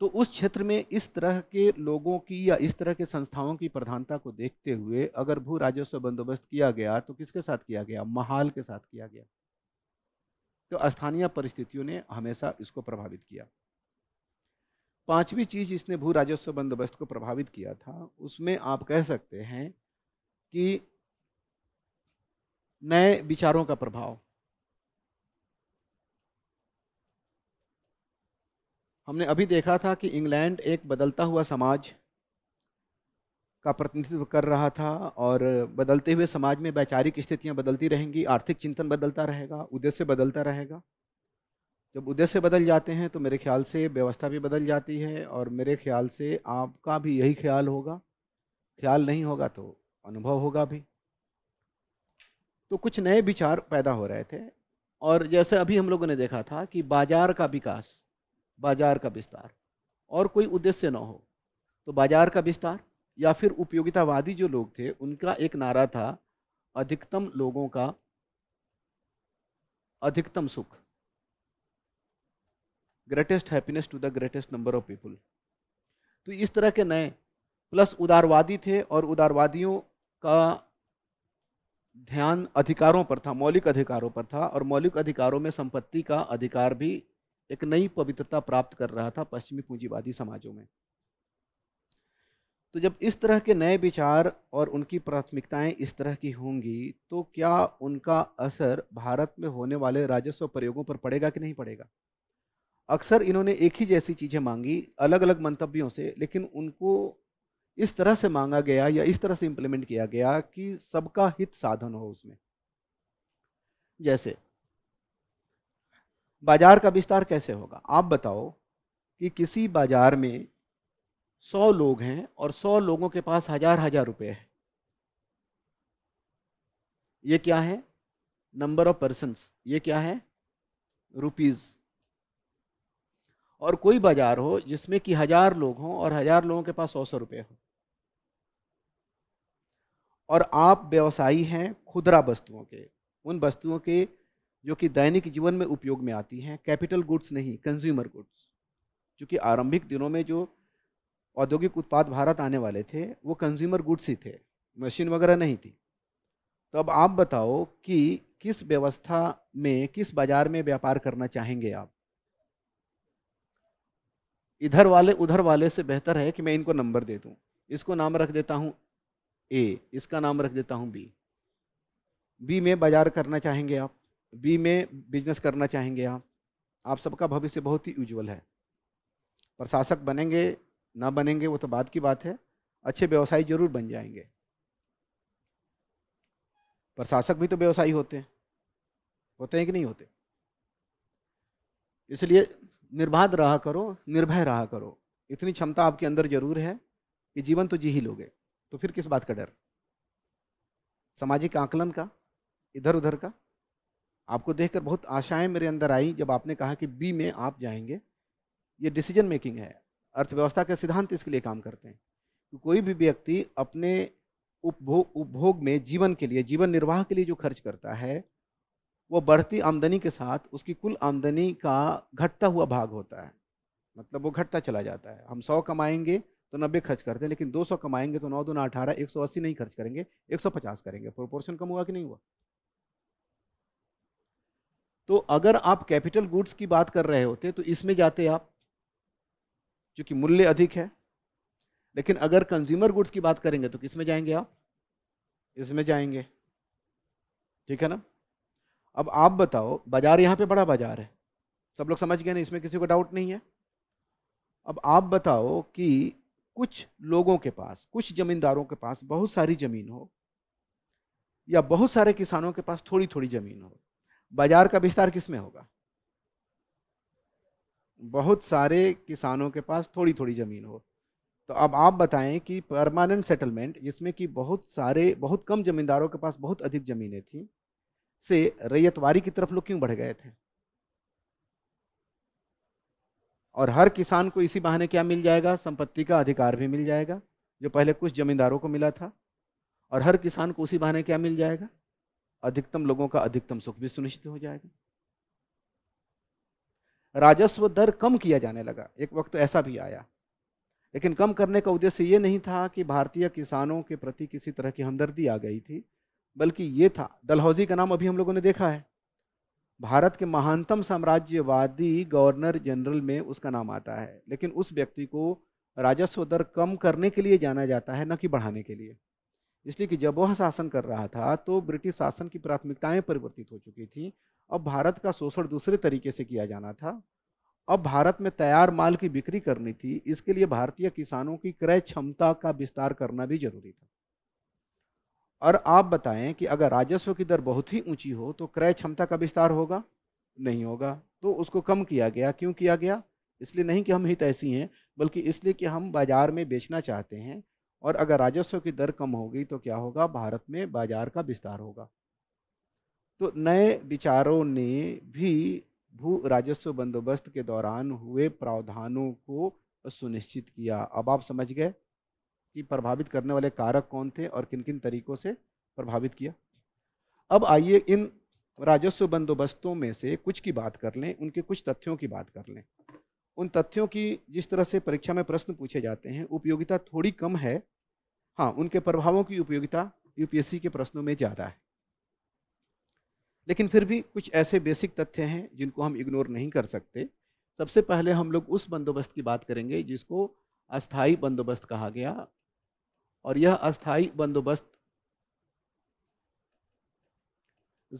तो उस क्षेत्र में इस तरह के लोगों की या इस तरह के संस्थाओं की प्रधानता को देखते हुए अगर भू राजस्व बंदोबस्त किया गया तो किसके साथ किया गया महाल के साथ किया गया तो स्थानीय परिस्थितियों ने हमेशा इसको प्रभावित किया पांचवी चीज इसने भू राजस्व बंदोबस्त को प्रभावित किया था उसमें आप कह सकते हैं कि नए विचारों का प्रभाव हमने अभी देखा था कि इंग्लैंड एक बदलता हुआ समाज का प्रतिनिधित्व कर रहा था और बदलते हुए समाज में वैचारिक स्थितियां बदलती रहेंगी आर्थिक चिंतन बदलता रहेगा उद्देश्य बदलता रहेगा जब उद्देश्य बदल जाते हैं तो मेरे ख्याल से व्यवस्था भी बदल जाती है और मेरे ख्याल से आपका भी यही ख्याल होगा ख्याल नहीं होगा तो अनुभव होगा भी तो कुछ नए विचार पैदा हो रहे थे और जैसे अभी हम लोगों ने देखा था कि बाजार का विकास बाजार का विस्तार और कोई उद्देश्य ना हो तो बाजार का विस्तार या फिर उपयोगितावादी जो लोग थे उनका एक नारा था अधिकतम लोगों का अधिकतम सुख greatest happiness to the greatest number of people तो इस तरह के नए प्लस उदारवादी थे और उदारवादियों का ध्यान अधिकारों पर था मौलिक अधिकारों पर था और मौलिक अधिकारों में संपत्ति का अधिकार भी एक नई पवित्रता प्राप्त कर रहा था पश्चिमी पूंजीवादी समाजों में तो जब इस तरह के नए विचार और उनकी प्राथमिकताएं इस तरह की होंगी तो क्या उनका असर भारत में होने वाले राजस्व प्रयोगों पर पड़ेगा कि नहीं पड़ेगा अक्सर इन्होंने एक ही जैसी चीज़ें मांगी अलग अलग मंतव्यों से लेकिन उनको इस तरह से मांगा गया या इस तरह से इम्प्लीमेंट किया गया कि सबका हित साधन हो उसमें जैसे बाजार का विस्तार कैसे होगा आप बताओ कि किसी बाजार में सौ लोग हैं और सौ लोगों के पास हजार हजार रुपए है ये क्या है नंबर ऑफ पर्सनस ये क्या है रुपीज और कोई बाजार हो जिसमें कि हजार लोग हों और हजार लोगों के पास सौ सौ रुपये हो और आप व्यवसायी हैं खुदरा वस्तुओं के उन वस्तुओं के जो कि दैनिक जीवन में उपयोग में आती हैं कैपिटल गुड्स नहीं कंज्यूमर गुड्स क्योंकि आरंभिक दिनों में जो औद्योगिक उत्पाद भारत आने वाले थे वो कंज्यूमर गुड्स ही थे मशीन वगैरह नहीं थी तो अब आप बताओ कि किस व्यवस्था में किस बाजार में व्यापार करना चाहेंगे आप इधर वाले उधर वाले से बेहतर है कि मैं इनको नंबर दे दूं इसको नाम रख देता हूं ए इसका नाम रख देता हूं बी बी में बाजार करना चाहेंगे आप बी में बिजनेस करना चाहेंगे आप आप सबका भविष्य बहुत ही उज्जवल है प्रशासक बनेंगे ना बनेंगे वो तो बाद की बात है अच्छे व्यवसायी जरूर बन जाएंगे प्रशासक भी तो व्यवसायी होते हैं होते हैं कि नहीं होते इसलिए निर्बाध रहा करो निर्भय रहा करो इतनी क्षमता आपके अंदर जरूर है कि जीवन तो जी ही लोगे तो फिर किस बात का डर सामाजिक आकलन का इधर उधर का आपको देखकर बहुत आशाएं मेरे अंदर आई जब आपने कहा कि बी में आप जाएंगे ये डिसीजन मेकिंग है अर्थव्यवस्था के सिद्धांत इसके लिए काम करते हैं कि कोई भी व्यक्ति अपने उपभोग उपभोग में जीवन के लिए जीवन निर्वाह के लिए जो खर्च करता है वो बढ़ती आमदनी के साथ उसकी कुल आमदनी का घटता हुआ भाग होता है मतलब वो घटता चला जाता है हम सौ कमाएंगे तो नब्बे खर्च करते हैं लेकिन दो सौ कमाएंगे तो नौ दो नौ अठारह एक सौ अस्सी नहीं खर्च करेंगे एक सौ पचास करेंगे प्रोपोर्शन कम हुआ कि नहीं हुआ तो अगर आप कैपिटल गुड्स की बात कर रहे होते तो इसमें जाते आप क्योंकि मूल्य अधिक है लेकिन अगर कंज्यूमर गुड्स की बात करेंगे तो किस में जाएंगे आप इसमें जाएंगे ठीक है ना अब आप बताओ बाजार यहाँ पे बड़ा बाजार है सब लोग समझ गए ना इसमें किसी को डाउट नहीं है अब आप बताओ कि कुछ लोगों के पास कुछ जमींदारों के पास बहुत सारी ज़मीन हो या बहुत सारे किसानों के पास थोड़ी थोड़ी ज़मीन हो बाजार का विस्तार किसमें होगा बहुत सारे किसानों के पास थोड़ी थोड़ी ज़मीन हो तो अब आप बताएं कि परमानेंट सेटलमेंट जिसमें कि बहुत सारे बहुत कम ज़मींदारों के पास बहुत अधिक ज़मीनें थी से रैयतवारी की तरफ लोग क्यों बढ़ गए थे और हर किसान को इसी बहाने क्या मिल जाएगा संपत्ति का अधिकार भी मिल जाएगा जो पहले कुछ ज़मींदारों को मिला था और हर किसान को उसी बहाने क्या मिल जाएगा अधिकतम लोगों का अधिकतम सुख भी सुनिश्चित हो जाएगा राजस्व दर कम किया जाने लगा एक वक्त तो ऐसा भी आया लेकिन कम करने का उद्देश्य ये नहीं था कि भारतीय किसानों के प्रति किसी तरह की हमदर्दी आ गई थी बल्कि ये था डलहौजी का नाम अभी हम लोगों ने देखा है भारत के महानतम साम्राज्यवादी गवर्नर जनरल में उसका नाम आता है लेकिन उस व्यक्ति को राजस्व दर कम करने के लिए जाना जाता है न कि बढ़ाने के लिए इसलिए कि जब वह शासन कर रहा था तो ब्रिटिश शासन की प्राथमिकताएं परिवर्तित हो चुकी थी अब भारत का शोषण दूसरे तरीके से किया जाना था अब भारत में तैयार माल की बिक्री करनी थी इसके लिए भारतीय किसानों की क्रय क्षमता का विस्तार करना भी जरूरी था और आप बताएं कि अगर राजस्व की दर बहुत ही ऊंची हो तो क्रय क्षमता का विस्तार होगा नहीं होगा तो उसको कम किया गया क्यों किया गया इसलिए नहीं कि हम हित ऐसी हैं बल्कि इसलिए कि हम बाजार में बेचना चाहते हैं और अगर राजस्व की दर कम होगी तो क्या होगा भारत में बाजार का विस्तार होगा तो नए विचारों ने भी भू राजस्व बंदोबस्त के दौरान हुए प्रावधानों को सुनिश्चित किया अब आप समझ गए कि प्रभावित करने वाले कारक कौन थे और किन किन तरीकों से प्रभावित किया अब आइए इन राजस्व बंदोबस्तों में से कुछ की बात कर लें उनके कुछ तथ्यों की बात कर लें उन तथ्यों की जिस तरह से परीक्षा में प्रश्न पूछे जाते हैं उपयोगिता थोड़ी कम है हाँ उनके प्रभावों की उपयोगिता यूपीएससी के प्रश्नों में ज़्यादा है लेकिन फिर भी कुछ ऐसे बेसिक तथ्य हैं जिनको हम इग्नोर नहीं कर सकते सबसे पहले हम लोग उस बंदोबस्त की बात करेंगे जिसको अस्थाई बंदोबस्त कहा गया और यह अस्थाई बंदोबस्त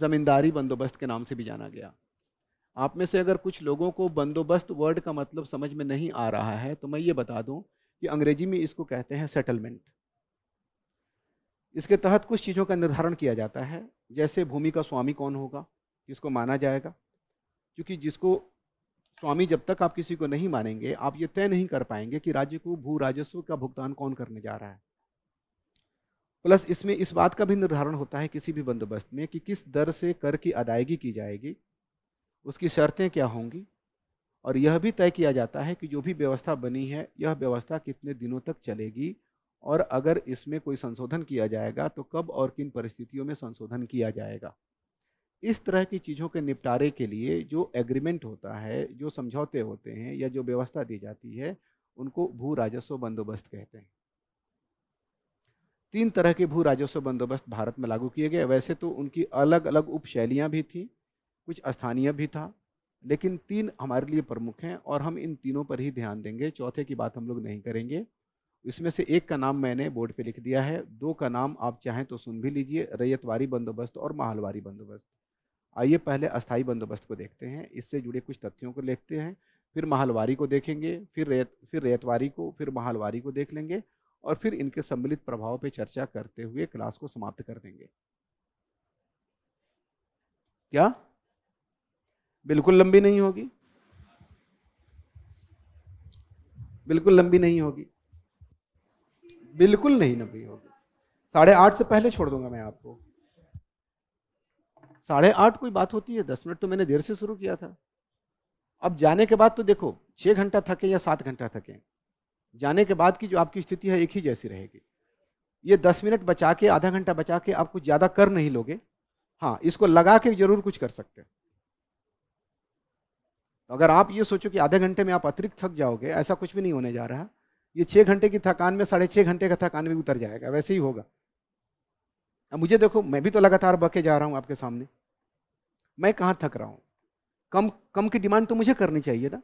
ज़मींदारी बंदोबस्त के नाम से भी जाना गया आप में से अगर कुछ लोगों को बंदोबस्त वर्ड का मतलब समझ में नहीं आ रहा है तो मैं ये बता दूं कि अंग्रेजी में इसको कहते हैं सेटलमेंट इसके तहत कुछ चीज़ों का निर्धारण किया जाता है जैसे भूमि का स्वामी कौन होगा जिसको माना जाएगा क्योंकि जिसको स्वामी जब तक आप किसी को नहीं मानेंगे आप ये तय नहीं कर पाएंगे कि राज्य को भू राजस्व का भुगतान कौन करने जा रहा है प्लस इसमें इस बात का भी निर्धारण होता है किसी भी बंदोबस्त में कि किस दर से कर की अदायगी की जाएगी उसकी शर्तें क्या होंगी और यह भी तय किया जाता है कि जो भी व्यवस्था बनी है यह व्यवस्था कितने दिनों तक चलेगी और अगर इसमें कोई संशोधन किया जाएगा तो कब और किन परिस्थितियों में संशोधन किया जाएगा इस तरह की चीज़ों के निपटारे के लिए जो एग्रीमेंट होता है जो समझौते होते हैं या जो व्यवस्था दी जाती है उनको भू राजस्व बंदोबस्त कहते हैं तीन तरह के भू राजस्व बंदोबस्त भारत में लागू किए गए वैसे तो उनकी अलग अलग उपशैलियाँ भी थीं कुछ स्थानीय भी था लेकिन तीन हमारे लिए प्रमुख हैं और हम इन तीनों पर ही ध्यान देंगे चौथे की बात हम लोग नहीं करेंगे इसमें से एक का नाम मैंने बोर्ड पे लिख दिया है दो का नाम आप चाहें तो सुन भी लीजिए रैयतवारी बंदोबस्त और माहलवारी बंदोबस्त आइए पहले अस्थाई बंदोबस्त को देखते हैं इससे जुड़े कुछ तथ्यों को लिखते हैं फिर माहलवारी को देखेंगे फिर रेत फिर रेतवारी को फिर माहलवारी को देख लेंगे और फिर इनके सम्मिलित प्रभाव पर चर्चा करते हुए क्लास को समाप्त कर देंगे क्या बिल्कुल लंबी नहीं होगी बिल्कुल लंबी नहीं होगी बिल्कुल नहीं लंबी होगी साढ़े आठ से पहले छोड़ दूंगा मैं आपको साढ़े आठ कोई बात होती है दस मिनट तो मैंने देर से शुरू किया था अब जाने के बाद तो देखो छः घंटा थके या सात घंटा थके जाने के बाद की जो आपकी स्थिति है एक ही जैसी रहेगी ये दस मिनट बचा के आधा घंटा बचा के आप कुछ ज़्यादा कर नहीं लोगे हाँ इसको लगा के जरूर कुछ कर सकते हैं तो अगर आप ये सोचो कि आधे घंटे में आप अतिरिक्त थक जाओगे ऐसा कुछ भी नहीं होने जा रहा ये छः घंटे की थकान में साढ़े छः घंटे का थकान भी उतर जाएगा वैसे ही होगा अब मुझे देखो मैं भी तो लगातार बके जा रहा हूँ आपके सामने मैं कहाँ थक रहा हूँ कम कम की डिमांड तो मुझे करनी चाहिए ना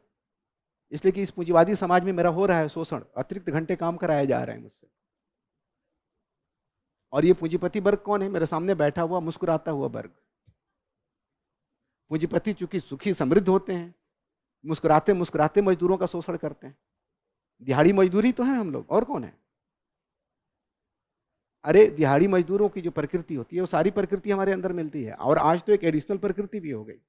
इसलिए कि इस पूंजीवादी समाज में मेरा हो रहा है शोषण अतिरिक्त घंटे काम कराए जा रहे हैं मुझसे और ये पूंजीपति वर्ग कौन है मेरे सामने बैठा हुआ मुस्कुराता हुआ वर्ग पूंजीपति चूंकि सुखी समृद्ध होते हैं मुस्कुराते मुस्कुराते मजदूरों का शोषण करते हैं दिहाड़ी मजदूरी तो है हम लोग और कौन है अरे दिहाड़ी मजदूरों की जो प्रकृति होती है वो सारी प्रकृति हमारे अंदर मिलती है और आज तो एक एडिशनल प्रकृति भी हो गई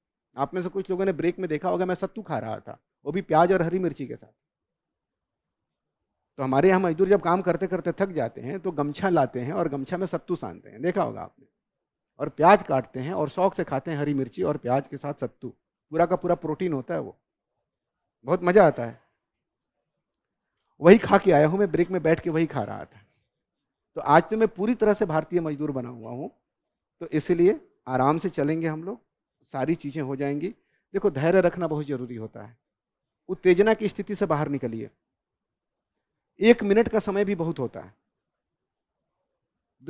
आप में से कुछ लोगों ने ब्रेक में देखा होगा मैं सत्तू खा रहा था वो भी प्याज और हरी मिर्ची के साथ तो हमारे यहाँ मजदूर जब काम करते करते थक जाते हैं तो गमछा लाते हैं और गमछा में सत्तू सानते हैं देखा होगा आपने और प्याज काटते हैं और शौक से खाते हैं हरी मिर्ची और प्याज के साथ सत्तू पूरा का पूरा प्रोटीन होता है वो बहुत मजा आता है वही खा के आया हूं मैं ब्रेक में बैठ के वही खा रहा था तो आज तो मैं पूरी तरह से भारतीय मजदूर बना हुआ हूं तो इसलिए आराम से चलेंगे हम लोग सारी चीज़ें हो जाएंगी देखो धैर्य रखना बहुत ज़रूरी होता है उत्तेजना की स्थिति से बाहर निकलिए एक मिनट का समय भी बहुत होता है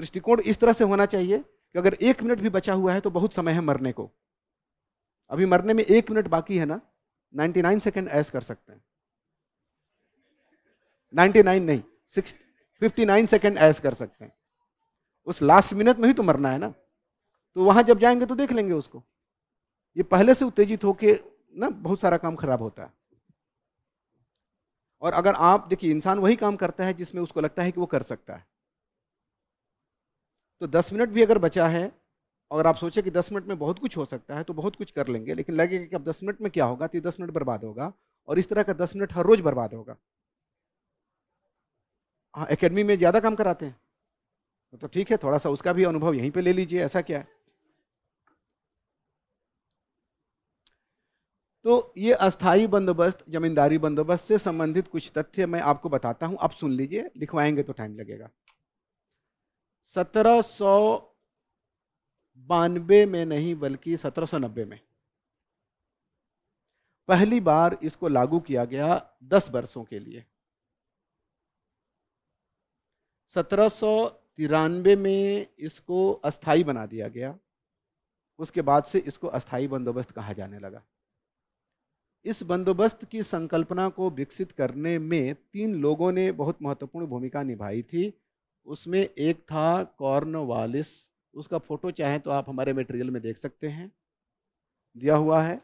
दृष्टिकोण इस तरह से होना चाहिए कि अगर एक मिनट भी बचा हुआ है तो बहुत समय है मरने को अभी मरने में एक मिनट बाकी है ना 99 सेकंड ऐस कर सकते हैं 99 नहीं सिक्स 59 सेकंड ऐस कर सकते हैं उस लास्ट मिनट में ही तो मरना है ना तो वहां जब जाएंगे तो देख लेंगे उसको ये पहले से उत्तेजित होके ना बहुत सारा काम खराब होता है और अगर आप देखिए इंसान वही काम करता है जिसमें उसको लगता है कि वो कर सकता है तो 10 मिनट भी अगर बचा है अगर आप सोचें कि दस मिनट में बहुत कुछ हो सकता है तो बहुत कुछ कर लेंगे लेकिन लगेगा कि अब दस मिनट में क्या होगा तो दस मिनट बर्बाद होगा और इस तरह का दस मिनट हर रोज़ बर्बाद होगा हाँ एकेडमी में ज़्यादा काम कराते हैं मतलब तो ठीक है थोड़ा सा उसका भी अनुभव यहीं पे ले लीजिए ऐसा क्या है तो ये अस्थाई बंदोबस्त जमींदारी बंदोबस्त से संबंधित कुछ तथ्य मैं आपको बताता हूँ आप सुन लीजिए लिखवाएंगे तो टाइम लगेगा सत्रह सौ बानबे में नहीं बल्कि 1790 में पहली बार इसको लागू किया गया 10 वर्षों के लिए सत्रह में इसको अस्थाई बना दिया गया उसके बाद से इसको अस्थाई बंदोबस्त कहा जाने लगा इस बंदोबस्त की संकल्पना को विकसित करने में तीन लोगों ने बहुत महत्वपूर्ण भूमिका निभाई थी उसमें एक था कॉर्नवालिस उसका फोटो चाहें तो आप हमारे मटेरियल में देख सकते हैं दिया हुआ है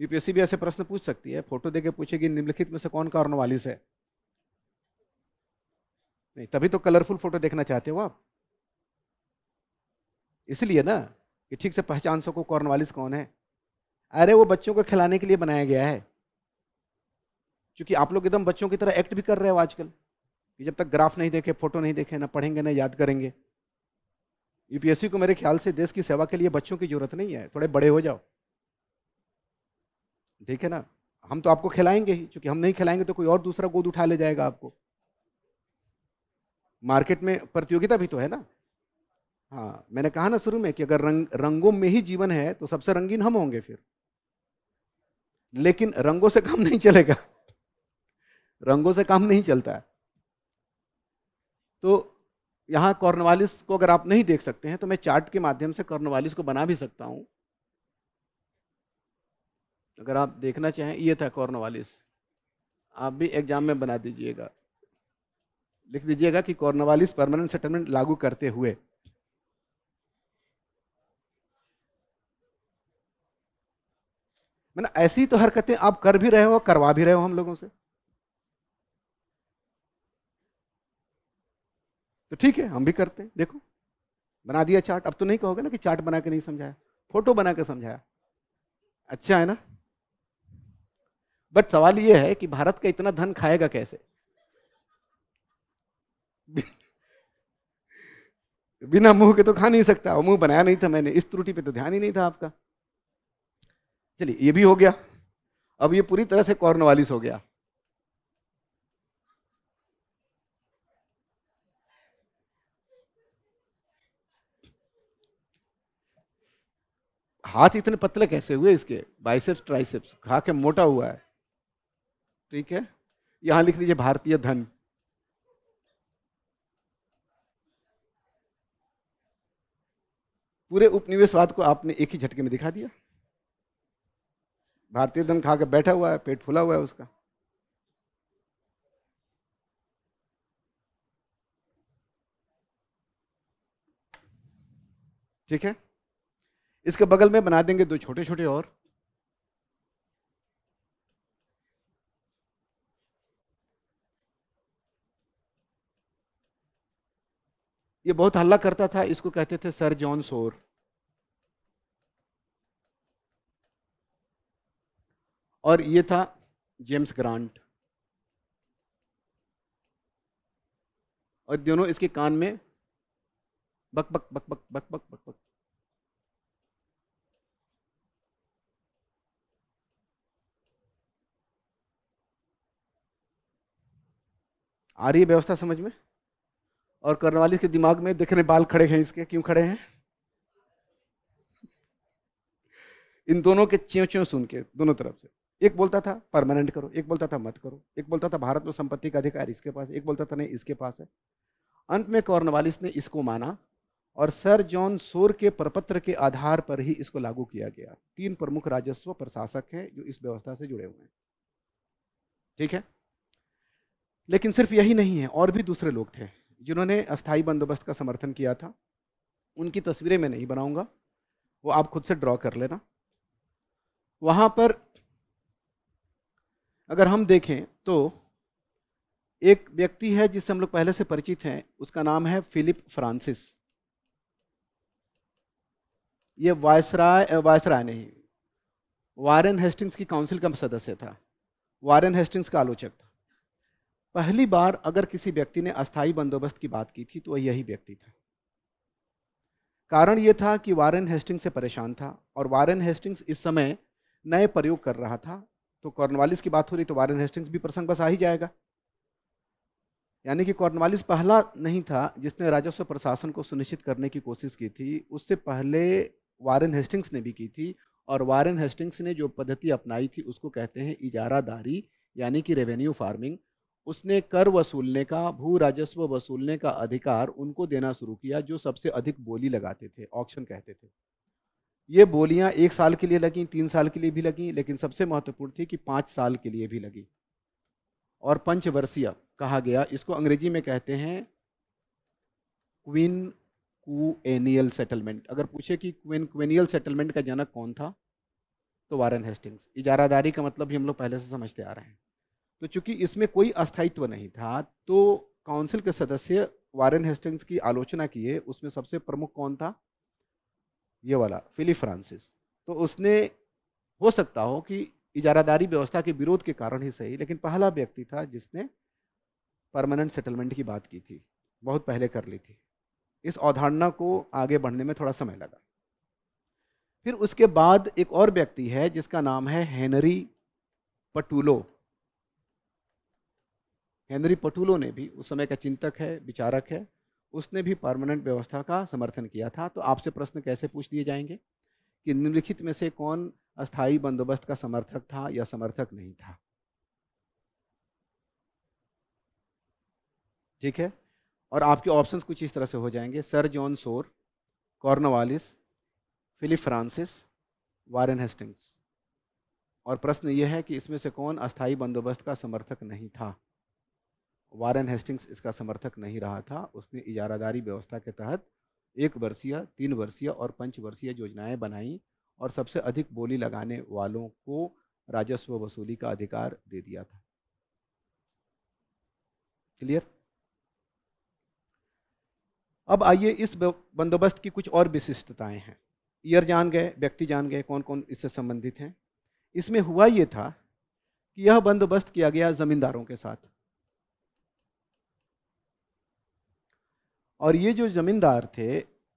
यूपीएससी भी ऐसे प्रश्न पूछ सकती है फोटो देके पूछेगी निम्नलिखित में से कौन वालिस है नहीं तभी तो कलरफुल फोटो देखना चाहते हो आप इसलिए ना कि ठीक से पहचान सको वालिस कौन है अरे वो बच्चों को खिलाने के लिए बनाया गया है क्योंकि आप लोग एकदम बच्चों की तरह एक्ट भी कर रहे हो आजकल कि जब तक ग्राफ नहीं देखे फोटो नहीं देखे ना पढ़ेंगे ना याद करेंगे यूपीएससी को मेरे ख्याल से देश की सेवा के लिए बच्चों की जरूरत नहीं है थोड़े बड़े हो जाओ ठीक है ना हम तो आपको खिलाएंगे ही क्योंकि हम नहीं खिलाएंगे तो कोई और दूसरा गोद उठा ले जाएगा आपको मार्केट में प्रतियोगिता भी तो है ना हाँ मैंने कहा ना शुरू में कि अगर रंग रंगों में ही जीवन है तो सबसे रंगीन हम होंगे फिर लेकिन रंगों से काम नहीं चलेगा रंगों से काम नहीं चलता है तो यहाँ कॉर्नवालिस को अगर आप नहीं देख सकते हैं तो मैं चार्ट के माध्यम से कॉर्नवालिस को बना भी सकता हूँ अगर आप देखना चाहें ये था कॉर्नवालिस आप भी एग्जाम में बना दीजिएगा लिख दीजिएगा कि कॉर्नवालिस परमानेंट सेटलमेंट लागू करते हुए मैंने ऐसी तो हरकतें आप कर भी रहे हो करवा भी रहे हो हम लोगों से तो ठीक है हम भी करते हैं देखो बना दिया चार्ट अब तो नहीं कहोगे ना कि चार्ट बना के नहीं समझाया फोटो बना के समझाया अच्छा है ना बट सवाल यह है कि भारत का इतना धन खाएगा कैसे बिना मुंह के तो खा नहीं सकता मुंह बनाया नहीं था मैंने इस त्रुटि पे तो ध्यान ही नहीं था आपका चलिए ये भी हो गया अब ये पूरी तरह से कॉर्नवालिस हो गया हाथ इतने पतले कैसे हुए इसके बाइसेप्स ट्राइसेप्स खा के मोटा हुआ है ठीक है यहां लिख दीजिए भारतीय धन पूरे उपनिवेशवाद को आपने एक ही झटके में दिखा दिया भारतीय धन खा के बैठा हुआ है पेट फूला हुआ है उसका ठीक है इसके बगल में बना देंगे दो छोटे छोटे और ये बहुत हल्ला करता था इसको कहते थे सर जॉन सोर और ये था जेम्स ग्रांट और दोनों इसके कान में बक बक बक बक बक बक बक बक आ रही है व्यवस्था समझ में और करने कर्णवाली के दिमाग में देख रहे बाल खड़े हैं इसके क्यों खड़े हैं इन दोनों के च्यों च्यों सुन के दोनों तरफ से एक बोलता था परमानेंट करो एक बोलता था मत करो एक बोलता था भारत में संपत्ति का अधिकार इसके पास एक बोलता था नहीं इसके पास है अंत में कॉर्नवालिस ने इसको माना और सर जॉन सोर के प्रपत्र के आधार पर ही इसको लागू किया गया तीन प्रमुख राजस्व प्रशासक हैं जो इस व्यवस्था से जुड़े हुए हैं ठीक है लेकिन सिर्फ यही नहीं है और भी दूसरे लोग थे जिन्होंने अस्थाई बंदोबस्त का समर्थन किया था उनकी तस्वीरें मैं नहीं बनाऊंगा वो आप खुद से ड्रॉ कर लेना वहाँ पर अगर हम देखें तो एक व्यक्ति है जिससे हम लोग पहले से परिचित हैं उसका नाम है फिलिप फ्रांसिस ये वायसराय वायसराय नहीं वारन हेस्टिंग्स की काउंसिल का सदस्य था वारन हेस्टिंग्स का आलोचक था पहली बार अगर किसी व्यक्ति ने अस्थाई बंदोबस्त की बात की थी तो वह यही व्यक्ति था कारण यह था कि वारेन हेस्टिंग से परेशान था और वारेन हेस्टिंग्स इस समय नए प्रयोग कर रहा था तो कॉर्नवालिस की बात हो रही तो वारेन हेस्टिंग्स भी प्रसंग बस आ ही जाएगा यानी कि कॉर्नवालिस पहला नहीं था जिसने राजस्व प्रशासन को सुनिश्चित करने की कोशिश की थी उससे पहले वारेन हेस्टिंग्स ने भी की थी और वारेन हेस्टिंग्स ने जो पद्धति अपनाई थी उसको कहते हैं इजारादारी यानी कि रेवेन्यू फार्मिंग उसने कर वसूलने का भू राजस्व वसूलने का अधिकार उनको देना शुरू किया जो सबसे अधिक बोली लगाते थे ऑक्शन कहते थे ये बोलियां एक साल के लिए लगीं तीन साल के लिए भी लगी लेकिन सबसे महत्वपूर्ण थी कि पाँच साल के लिए भी लगी और पंचवर्षीय कहा गया इसको अंग्रेजी में कहते हैं क्वीन कुएनियल सेटलमेंट अगर पूछे कि क्वीन क्वेनियल सेटलमेंट का जनक कौन था तो वारन हेस्टिंग्स इजारादारी का मतलब भी हम लोग पहले से समझते आ रहे हैं तो चूंकि इसमें कोई अस्थायित्व नहीं था तो काउंसिल के सदस्य वारेन हेस्टिंग्स की आलोचना किए उसमें सबसे प्रमुख कौन था ये वाला फिलिप फ्रांसिस तो उसने हो सकता हो कि इजारादारी व्यवस्था के विरोध के कारण ही सही लेकिन पहला व्यक्ति था जिसने परमानेंट सेटलमेंट की बात की थी बहुत पहले कर ली थी इस अवधारणा को आगे बढ़ने में थोड़ा समय लगा फिर उसके बाद एक और व्यक्ति है जिसका नाम है हेनरी पटूलो हेनरी पटूलो ने भी उस समय का चिंतक है विचारक है उसने भी परमानेंट व्यवस्था का समर्थन किया था तो आपसे प्रश्न कैसे पूछ दिए जाएंगे कि निम्नलिखित में से कौन अस्थायी बंदोबस्त का समर्थक था या समर्थक नहीं था ठीक है और आपके ऑप्शंस कुछ इस तरह से हो जाएंगे sir John Shore Cornwallis Philip Francis Warren Hastings और प्रश्न यह है कि इसमें से कौन अस्थायी बंदोबस्त का समर्थक नहीं था वारन हेस्टिंग्स इसका समर्थक नहीं रहा था उसने इजारादारी व्यवस्था के तहत एक वर्षीय तीन वर्षीय और पंच वर्षीय योजनाएं बनाईं और सबसे अधिक बोली लगाने वालों को राजस्व वसूली का अधिकार दे दिया था क्लियर अब आइए इस बंदोबस्त की कुछ और विशिष्टताएं हैं ईयर जान गए व्यक्ति जान गए कौन कौन इससे संबंधित हैं इसमें हुआ ये था कि यह बंदोबस्त किया गया ज़मींदारों के साथ और ये जो जमींदार थे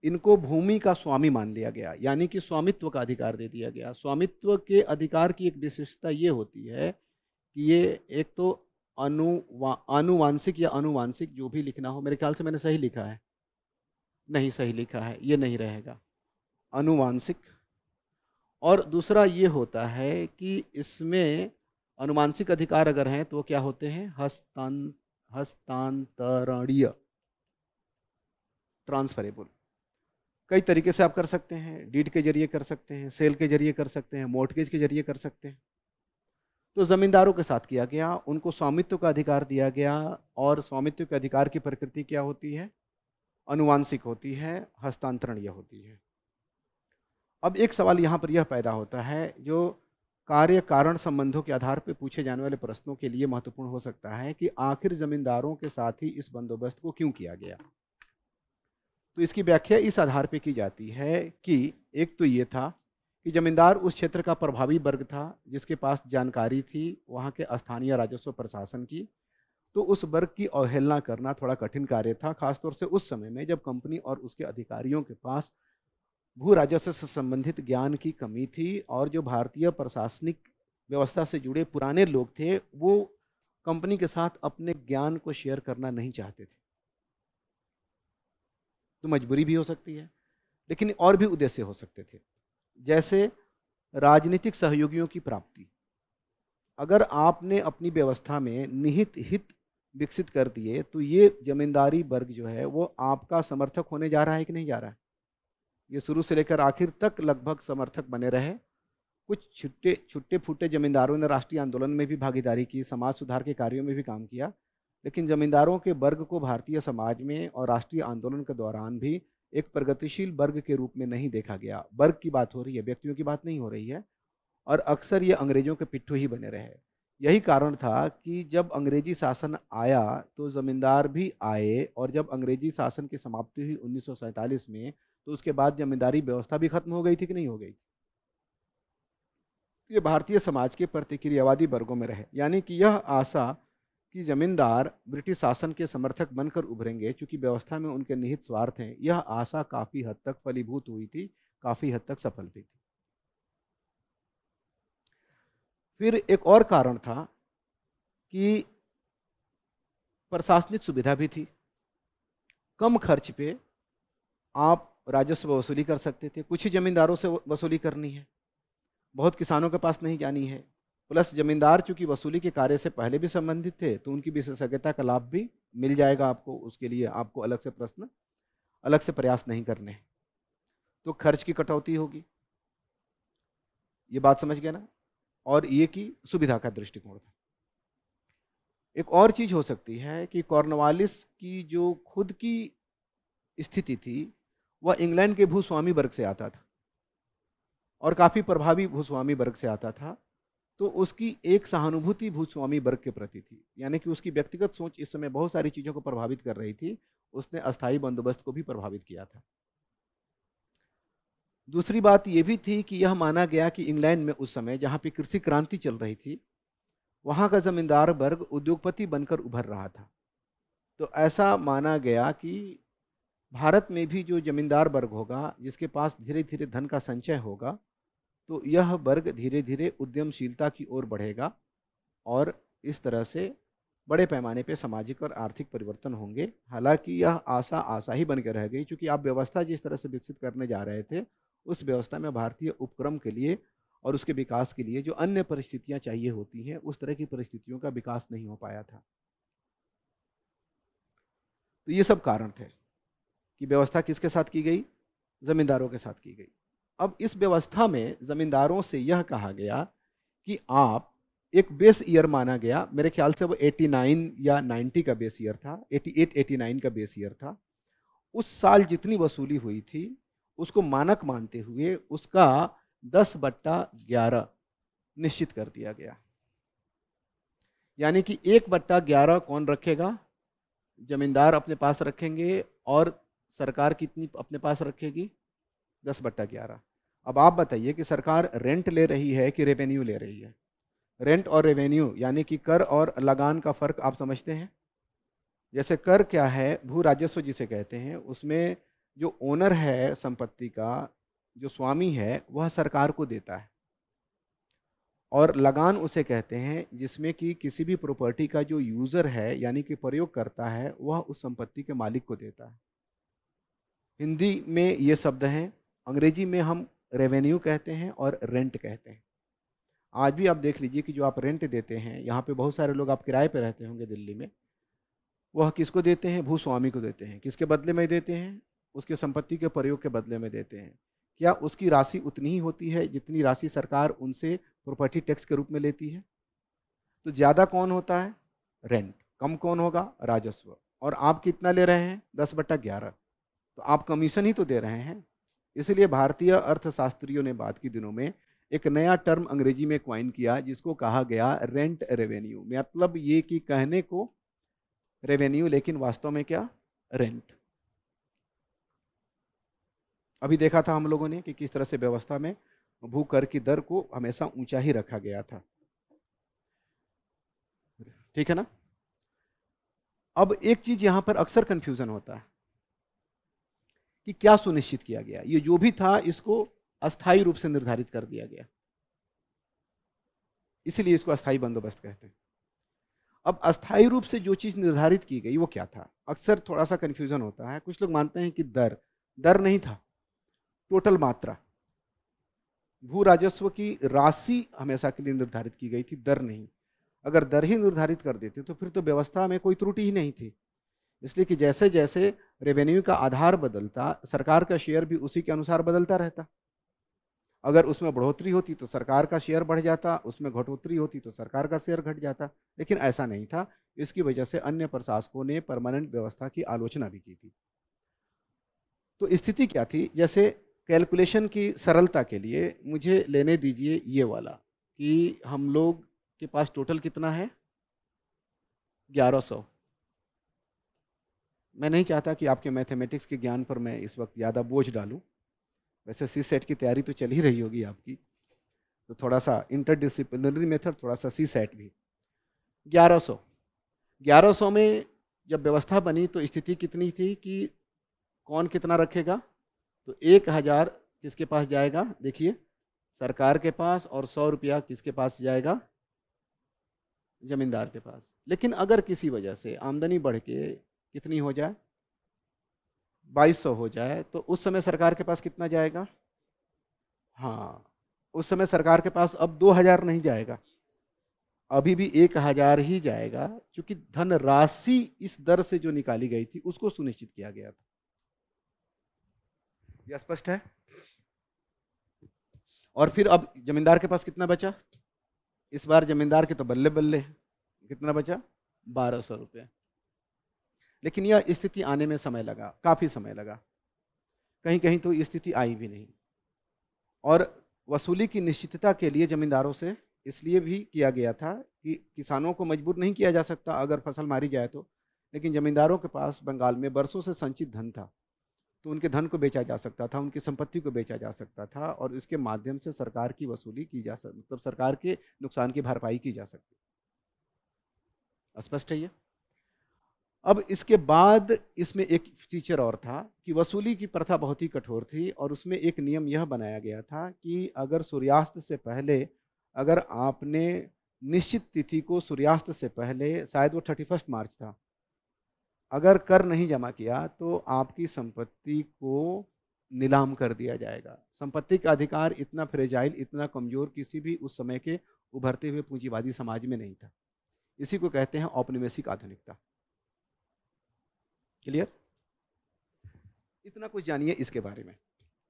इनको भूमि का स्वामी मान लिया गया यानी कि स्वामित्व का अधिकार दे दिया गया स्वामित्व के अधिकार की एक विशेषता ये होती है कि ये एक तो अनुवा अनुवांशिक या अनुवांशिक जो भी लिखना हो मेरे ख्याल से मैंने सही लिखा है नहीं सही लिखा है ये नहीं रहेगा अनुवांशिक और दूसरा ये होता है कि इसमें अनुवांशिक अधिकार अगर हैं तो क्या होते हैं हस्तान हस्तांतरणीय ट्रांसफरेबल कई तरीके से आप कर सकते हैं डीड के जरिए कर सकते हैं सेल के जरिए कर सकते हैं मोटगेज के जरिए कर सकते हैं तो ज़मींदारों के साथ किया गया उनको स्वामित्व का अधिकार दिया गया और स्वामित्व के अधिकार की प्रकृति क्या होती है अनुवांशिक होती है हस्तांतरण यह होती है अब एक सवाल यहाँ पर यह पैदा होता है जो कार्य कारण संबंधों के आधार पर पूछे जाने वाले प्रश्नों के लिए महत्वपूर्ण हो सकता है कि आखिर जमींदारों के साथ ही इस बंदोबस्त को क्यों किया गया तो इसकी व्याख्या इस आधार पर की जाती है कि एक तो ये था कि जमींदार उस क्षेत्र का प्रभावी वर्ग था जिसके पास जानकारी थी वहाँ के स्थानीय राजस्व प्रशासन की तो उस वर्ग की अवहेलना करना थोड़ा कठिन कार्य था खासतौर से उस समय में जब कंपनी और उसके अधिकारियों के पास भू राजस्व से संबंधित ज्ञान की कमी थी और जो भारतीय प्रशासनिक व्यवस्था से जुड़े पुराने लोग थे वो कंपनी के साथ अपने ज्ञान को शेयर करना नहीं चाहते थे तो मजबूरी भी हो सकती है लेकिन और भी उद्देश्य हो सकते थे जैसे राजनीतिक सहयोगियों की प्राप्ति अगर आपने अपनी व्यवस्था में निहित हित विकसित कर दिए तो ये जमींदारी वर्ग जो है वो आपका समर्थक होने जा रहा है कि नहीं जा रहा है ये शुरू से लेकर आखिर तक लगभग समर्थक बने रहे कुछ छुट्टे छुट्टे फूटे जमींदारों ने राष्ट्रीय आंदोलन में भी भागीदारी की समाज सुधार के कार्यों में भी काम किया लेकिन जमींदारों के वर्ग को भारतीय समाज में और राष्ट्रीय आंदोलन के दौरान भी एक प्रगतिशील वर्ग के रूप में नहीं देखा गया वर्ग की बात हो रही है व्यक्तियों की बात नहीं हो रही है और अक्सर ये अंग्रेजों के पिट्ठू ही बने रहे यही कारण था कि जब अंग्रेजी शासन आया तो ज़मींदार भी आए और जब अंग्रेजी शासन की समाप्ति हुई उन्नीस में तो उसके बाद जमींदारी व्यवस्था भी खत्म हो गई थी कि नहीं हो गई थी ये भारतीय समाज के प्रतिक्रियावादी वर्गों में रहे यानी कि यह आशा कि जमींदार ब्रिटिश शासन के समर्थक बनकर उभरेंगे क्योंकि व्यवस्था में उनके निहित स्वार्थ हैं यह आशा काफ़ी हद तक फलीभूत हुई थी काफ़ी हद तक सफल भी थी फिर एक और कारण था कि प्रशासनिक सुविधा भी थी कम खर्च पे आप राजस्व वसूली कर सकते थे कुछ ही जमींदारों से वसूली करनी है बहुत किसानों के पास नहीं जानी है प्लस जमींदार चूंकि वसूली के कार्य से पहले भी संबंधित थे तो उनकी विशेषज्ञता का लाभ भी मिल जाएगा आपको उसके लिए आपको अलग से प्रश्न अलग से प्रयास नहीं करने तो खर्च की कटौती होगी ये बात समझ गया ना और ये कि सुविधा का दृष्टिकोण था एक और चीज़ हो सकती है कि कॉर्नवालिस की जो खुद की स्थिति थी वह इंग्लैंड के भूस्वामी वर्ग से आता था और काफ़ी प्रभावी भूस्वामी वर्ग से आता था तो उसकी एक सहानुभूति भूस्वामी वर्ग के प्रति थी यानी कि उसकी व्यक्तिगत सोच इस समय बहुत सारी चीज़ों को प्रभावित कर रही थी उसने अस्थायी बंदोबस्त को भी प्रभावित किया था दूसरी बात यह भी थी कि यह माना गया कि इंग्लैंड में उस समय जहाँ पे कृषि क्रांति चल रही थी वहाँ का जमींदार वर्ग उद्योगपति बनकर उभर रहा था तो ऐसा माना गया कि भारत में भी जो जमींदार वर्ग होगा जिसके पास धीरे धीरे धन का संचय होगा तो यह वर्ग धीरे धीरे उद्यमशीलता की ओर बढ़ेगा और इस तरह से बड़े पैमाने पर सामाजिक और आर्थिक परिवर्तन होंगे हालांकि यह आशा आशा ही बन के रह गई क्योंकि आप व्यवस्था जिस तरह से विकसित करने जा रहे थे उस व्यवस्था में भारतीय उपक्रम के लिए और उसके विकास के लिए जो अन्य परिस्थितियां चाहिए होती हैं उस तरह की परिस्थितियों का विकास नहीं हो पाया था तो ये सब कारण थे कि व्यवस्था किसके साथ की गई जमींदारों के साथ की गई अब इस व्यवस्था में ज़मींदारों से यह कहा गया कि आप एक बेस ईयर माना गया मेरे ख्याल से वो 89 या 90 का बेस ईयर था 88 89 का बेस ईयर था उस साल जितनी वसूली हुई थी उसको मानक मानते हुए उसका 10 बट्टा ग्यारह निश्चित कर दिया गया यानी कि एक बट्टा ग्यारह कौन रखेगा जमींदार अपने पास रखेंगे और सरकार कितनी अपने पास रखेगी दस बट्टा ग्यारह अब आप बताइए कि सरकार रेंट ले रही है कि रेवेन्यू ले रही है रेंट और रेवेन्यू यानी कि कर और लगान का फ़र्क आप समझते हैं जैसे कर क्या है भू राजस्व जिसे कहते हैं उसमें जो ओनर है संपत्ति का जो स्वामी है वह सरकार को देता है और लगान उसे कहते हैं जिसमें कि किसी भी प्रॉपर्टी का जो यूज़र है यानी कि प्रयोग करता है वह उस संपत्ति के मालिक को देता है हिंदी में ये शब्द हैं अंग्रेजी में हम रेवेन्यू कहते हैं और रेंट कहते हैं आज भी आप देख लीजिए कि जो आप रेंट देते हैं यहाँ पे बहुत सारे लोग आप किराए पे रहते होंगे दिल्ली में वह किसको देते हैं भूस्वामी को देते हैं किसके बदले में देते हैं उसके संपत्ति के प्रयोग के बदले में देते हैं क्या उसकी राशि उतनी ही होती है जितनी राशि सरकार उनसे प्रॉपर्टी टैक्स के रूप में लेती है तो ज़्यादा कौन होता है रेंट कम कौन होगा राजस्व और आप कितना ले रहे हैं दस बटा ग्यारह तो आप कमीशन ही तो दे रहे हैं इसलिए भारतीय अर्थशास्त्रियों ने बाद के दिनों में एक नया टर्म अंग्रेजी में क्वाइन किया जिसको कहा गया रेंट रेवेन्यू मतलब ये कि कहने को रेवेन्यू लेकिन वास्तव में क्या रेंट अभी देखा था हम लोगों ने कि किस तरह से व्यवस्था में भू कर की दर को हमेशा ऊंचा ही रखा गया था ठीक है ना अब एक चीज यहां पर अक्सर कंफ्यूजन होता है कि क्या सुनिश्चित किया गया ये जो भी था इसको अस्थायी रूप से निर्धारित कर दिया गया इसलिए इसको अस्थायी बंदोबस्त कहते हैं अब अस्थायी रूप से जो चीज़ निर्धारित की गई वो क्या था अक्सर थोड़ा सा कंफ्यूजन होता है कुछ लोग मानते हैं कि दर दर नहीं था टोटल मात्रा भू राजस्व की राशि हमेशा के लिए निर्धारित की गई थी दर नहीं अगर दर ही निर्धारित कर देते तो फिर तो व्यवस्था में कोई त्रुटि ही नहीं थी इसलिए कि जैसे जैसे रेवेन्यू का आधार बदलता सरकार का शेयर भी उसी के अनुसार बदलता रहता अगर उसमें बढ़ोतरी होती तो सरकार का शेयर बढ़ जाता उसमें घटोतरी होती तो सरकार का शेयर घट जाता लेकिन ऐसा नहीं था इसकी वजह से अन्य प्रशासकों ने परमानेंट व्यवस्था की आलोचना भी की थी तो स्थिति क्या थी जैसे कैलकुलेशन की सरलता के लिए मुझे लेने दीजिए ये वाला कि हम लोग के पास टोटल कितना है ग्यारह सौ मैं नहीं चाहता कि आपके मैथमेटिक्स के ज्ञान पर मैं इस वक्त ज़्यादा बोझ डालूँ वैसे सी सेट की तैयारी तो चल ही रही होगी आपकी तो थोड़ा सा इंटरडिसिप्लिनरी मेथड थोड़ा सा सी सेट भी 1100 1100 में जब व्यवस्था बनी तो स्थिति कितनी थी कि कौन कितना रखेगा तो एक हज़ार किसके पास जाएगा देखिए सरकार के पास और सौ रुपया किसके पास जाएगा ज़मींदार के पास लेकिन अगर किसी वजह से आमदनी बढ़ के कितनी हो जाए बाईस सौ हो जाए तो उस समय सरकार के पास कितना जाएगा हाँ उस समय सरकार के पास अब दो हजार नहीं जाएगा अभी भी एक हजार ही जाएगा क्योंकि धन राशि इस दर से जो निकाली गई थी उसको सुनिश्चित किया गया था यह स्पष्ट है और फिर अब जमींदार के पास कितना बचा इस बार जमींदार के तो बल्ले बल्ले कितना बचा बारह सौ रुपये लेकिन यह स्थिति आने में समय लगा काफ़ी समय लगा कहीं कहीं तो स्थिति आई भी नहीं और वसूली की निश्चितता के लिए ज़मींदारों से इसलिए भी किया गया था कि किसानों को मजबूर नहीं किया जा सकता अगर फसल मारी जाए तो लेकिन ज़मींदारों के पास बंगाल में बरसों से संचित धन था तो उनके धन को बेचा जा सकता था उनकी संपत्ति को बेचा जा सकता था और इसके माध्यम से सरकार की वसूली की जा सक मतलब सरकार के नुकसान की भरपाई की जा सकती स्पष्ट है ये अब इसके बाद इसमें एक फीचर और था कि वसूली की प्रथा बहुत ही कठोर थी और उसमें एक नियम यह बनाया गया था कि अगर सूर्यास्त से पहले अगर आपने निश्चित तिथि को सूर्यास्त से पहले शायद वो थर्टी फर्स्ट मार्च था अगर कर नहीं जमा किया तो आपकी संपत्ति को नीलाम कर दिया जाएगा संपत्ति का अधिकार इतना फ्रेजाइल इतना कमज़ोर किसी भी उस समय के उभरते हुए पूंजीवादी समाज में नहीं था इसी को कहते हैं औपनिवेशिक आधुनिकता क्लियर इतना कुछ जानिए इसके बारे में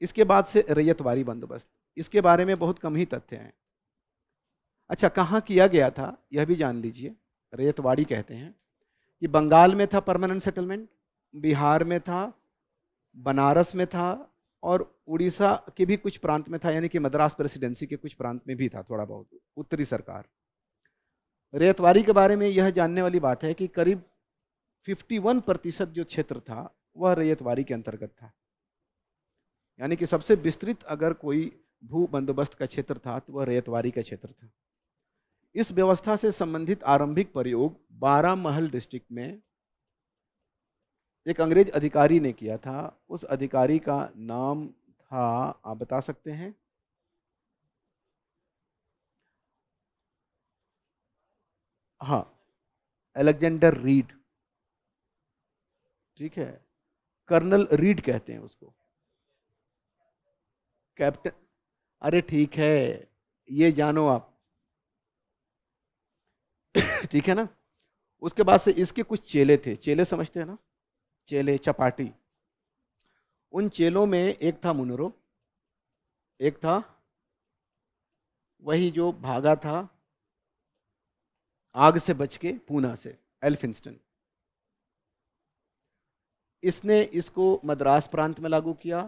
इसके बाद से रैयतवारी बंदोबस्त इसके बारे में बहुत कम ही तथ्य हैं अच्छा कहाँ किया गया था यह भी जान लीजिए रैयतवाड़ी कहते हैं कि बंगाल में था परमानेंट सेटलमेंट बिहार में था बनारस में था और उड़ीसा के भी कुछ प्रांत में था यानी कि मद्रास प्रेसिडेंसी के कुछ प्रांत में भी था थोड़ा बहुत उत्तरी सरकार रेतवारी के बारे में यह जानने वाली बात है कि करीब 51 प्रतिशत जो क्षेत्र था वह रैयतवारी के अंतर्गत था यानी कि सबसे विस्तृत अगर कोई भू बंदोबस्त का क्षेत्र था तो वह रैयतवारी का क्षेत्र था इस व्यवस्था से संबंधित आरंभिक प्रयोग बारह महल डिस्ट्रिक्ट में एक अंग्रेज अधिकारी ने किया था उस अधिकारी का नाम था आप बता सकते हैं हाँ एलेक्जेंडर रीड ठीक है कर्नल रीड कहते हैं उसको कैप्टन अरे ठीक है ये जानो आप ठीक है ना उसके बाद से इसके कुछ चेले थे चेले समझते हैं ना चेले चपाटी उन चेलों में एक था मुनरो एक था वही जो भागा था आग से बच के पूना से एल्फिंस्टन इसने इसको मद्रास प्रांत में लागू किया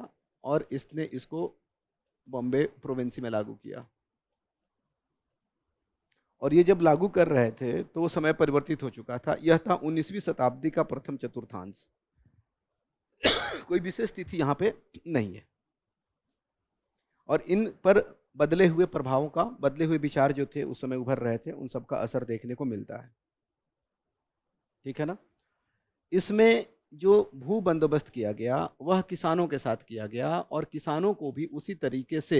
और इसने इसको बॉम्बे प्रोविंसी में लागू किया और ये जब लागू कर रहे थे तो वो समय परिवर्तित हो चुका था यह था 19वीं शताब्दी का प्रथम चतुर्थांश कोई विशेष तिथि यहाँ पे नहीं है और इन पर बदले हुए प्रभावों का बदले हुए विचार जो थे उस समय उभर रहे थे उन सब का असर देखने को मिलता है ठीक है ना इसमें जो भू बंदोबस्त किया गया वह किसानों के साथ किया गया और किसानों को भी उसी तरीके से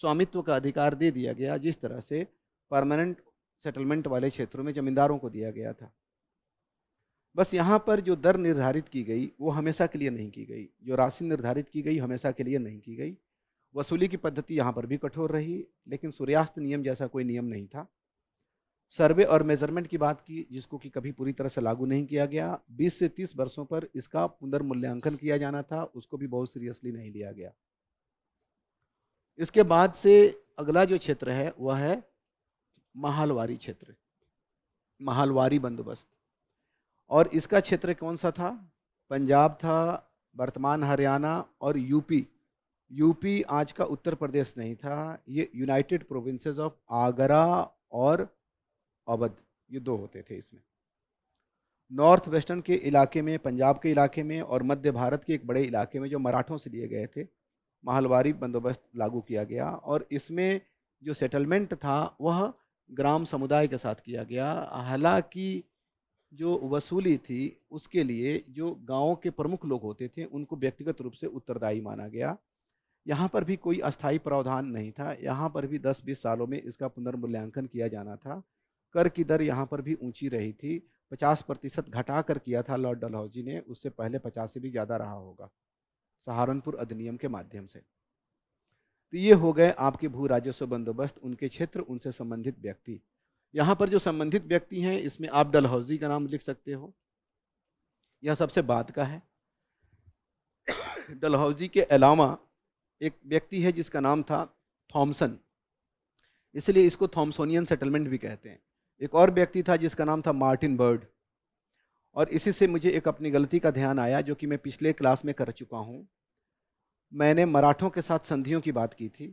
स्वामित्व का अधिकार दे दिया गया जिस तरह से परमानेंट सेटलमेंट वाले क्षेत्रों में जमींदारों को दिया गया था बस यहाँ पर जो दर निर्धारित की गई वो हमेशा के लिए नहीं की गई जो राशि निर्धारित की गई हमेशा के लिए नहीं की गई वसूली की पद्धति यहाँ पर भी कठोर रही लेकिन सूर्यास्त नियम जैसा कोई नियम नहीं था सर्वे और मेजरमेंट की बात की जिसको कि कभी पूरी तरह से लागू नहीं किया गया 20 से 30 वर्षों पर इसका पुनर्मूल्यांकन किया जाना था उसको भी बहुत सीरियसली नहीं लिया गया इसके बाद से अगला जो क्षेत्र है वह है महालवारी क्षेत्र महालवारी बंदोबस्त और इसका क्षेत्र कौन सा था पंजाब था वर्तमान हरियाणा और यूपी यूपी आज का उत्तर प्रदेश नहीं था ये यूनाइटेड प्रोविंसेस ऑफ आगरा और अवध ये दो होते थे इसमें नॉर्थ वेस्टर्न के इलाके में पंजाब के इलाके में और मध्य भारत के एक बड़े इलाके में जो मराठों से लिए गए थे माहलवारी बंदोबस्त लागू किया गया और इसमें जो सेटलमेंट था वह ग्राम समुदाय के साथ किया गया हालांकि जो वसूली थी उसके लिए जो गाँव के प्रमुख लोग होते थे उनको व्यक्तिगत रूप से उत्तरदायी माना गया यहाँ पर भी कोई अस्थायी प्रावधान नहीं था यहाँ पर भी 10-20 सालों में इसका पुनर्मूल्यांकन किया जाना था कर की दर यहाँ पर भी ऊंची रही थी 50 प्रतिशत घटा कर किया था लॉर्ड डलहौजी ने उससे पहले 50 से भी ज़्यादा रहा होगा सहारनपुर अधिनियम के माध्यम से तो ये हो गए आपके भू राजस्व बंदोबस्त उनके क्षेत्र उनसे संबंधित व्यक्ति यहाँ पर जो संबंधित व्यक्ति हैं इसमें आप डलहौजी का नाम लिख सकते हो यह सबसे बात का है डलहौजी के अलावा एक व्यक्ति है जिसका नाम था थॉमसन इसलिए इसको थॉमसोनियन सेटलमेंट भी कहते हैं एक और व्यक्ति था जिसका नाम था मार्टिन बर्ड और इसी से मुझे एक अपनी गलती का ध्यान आया जो कि मैं पिछले क्लास में कर चुका हूँ मैंने मराठों के साथ संधियों की बात की थी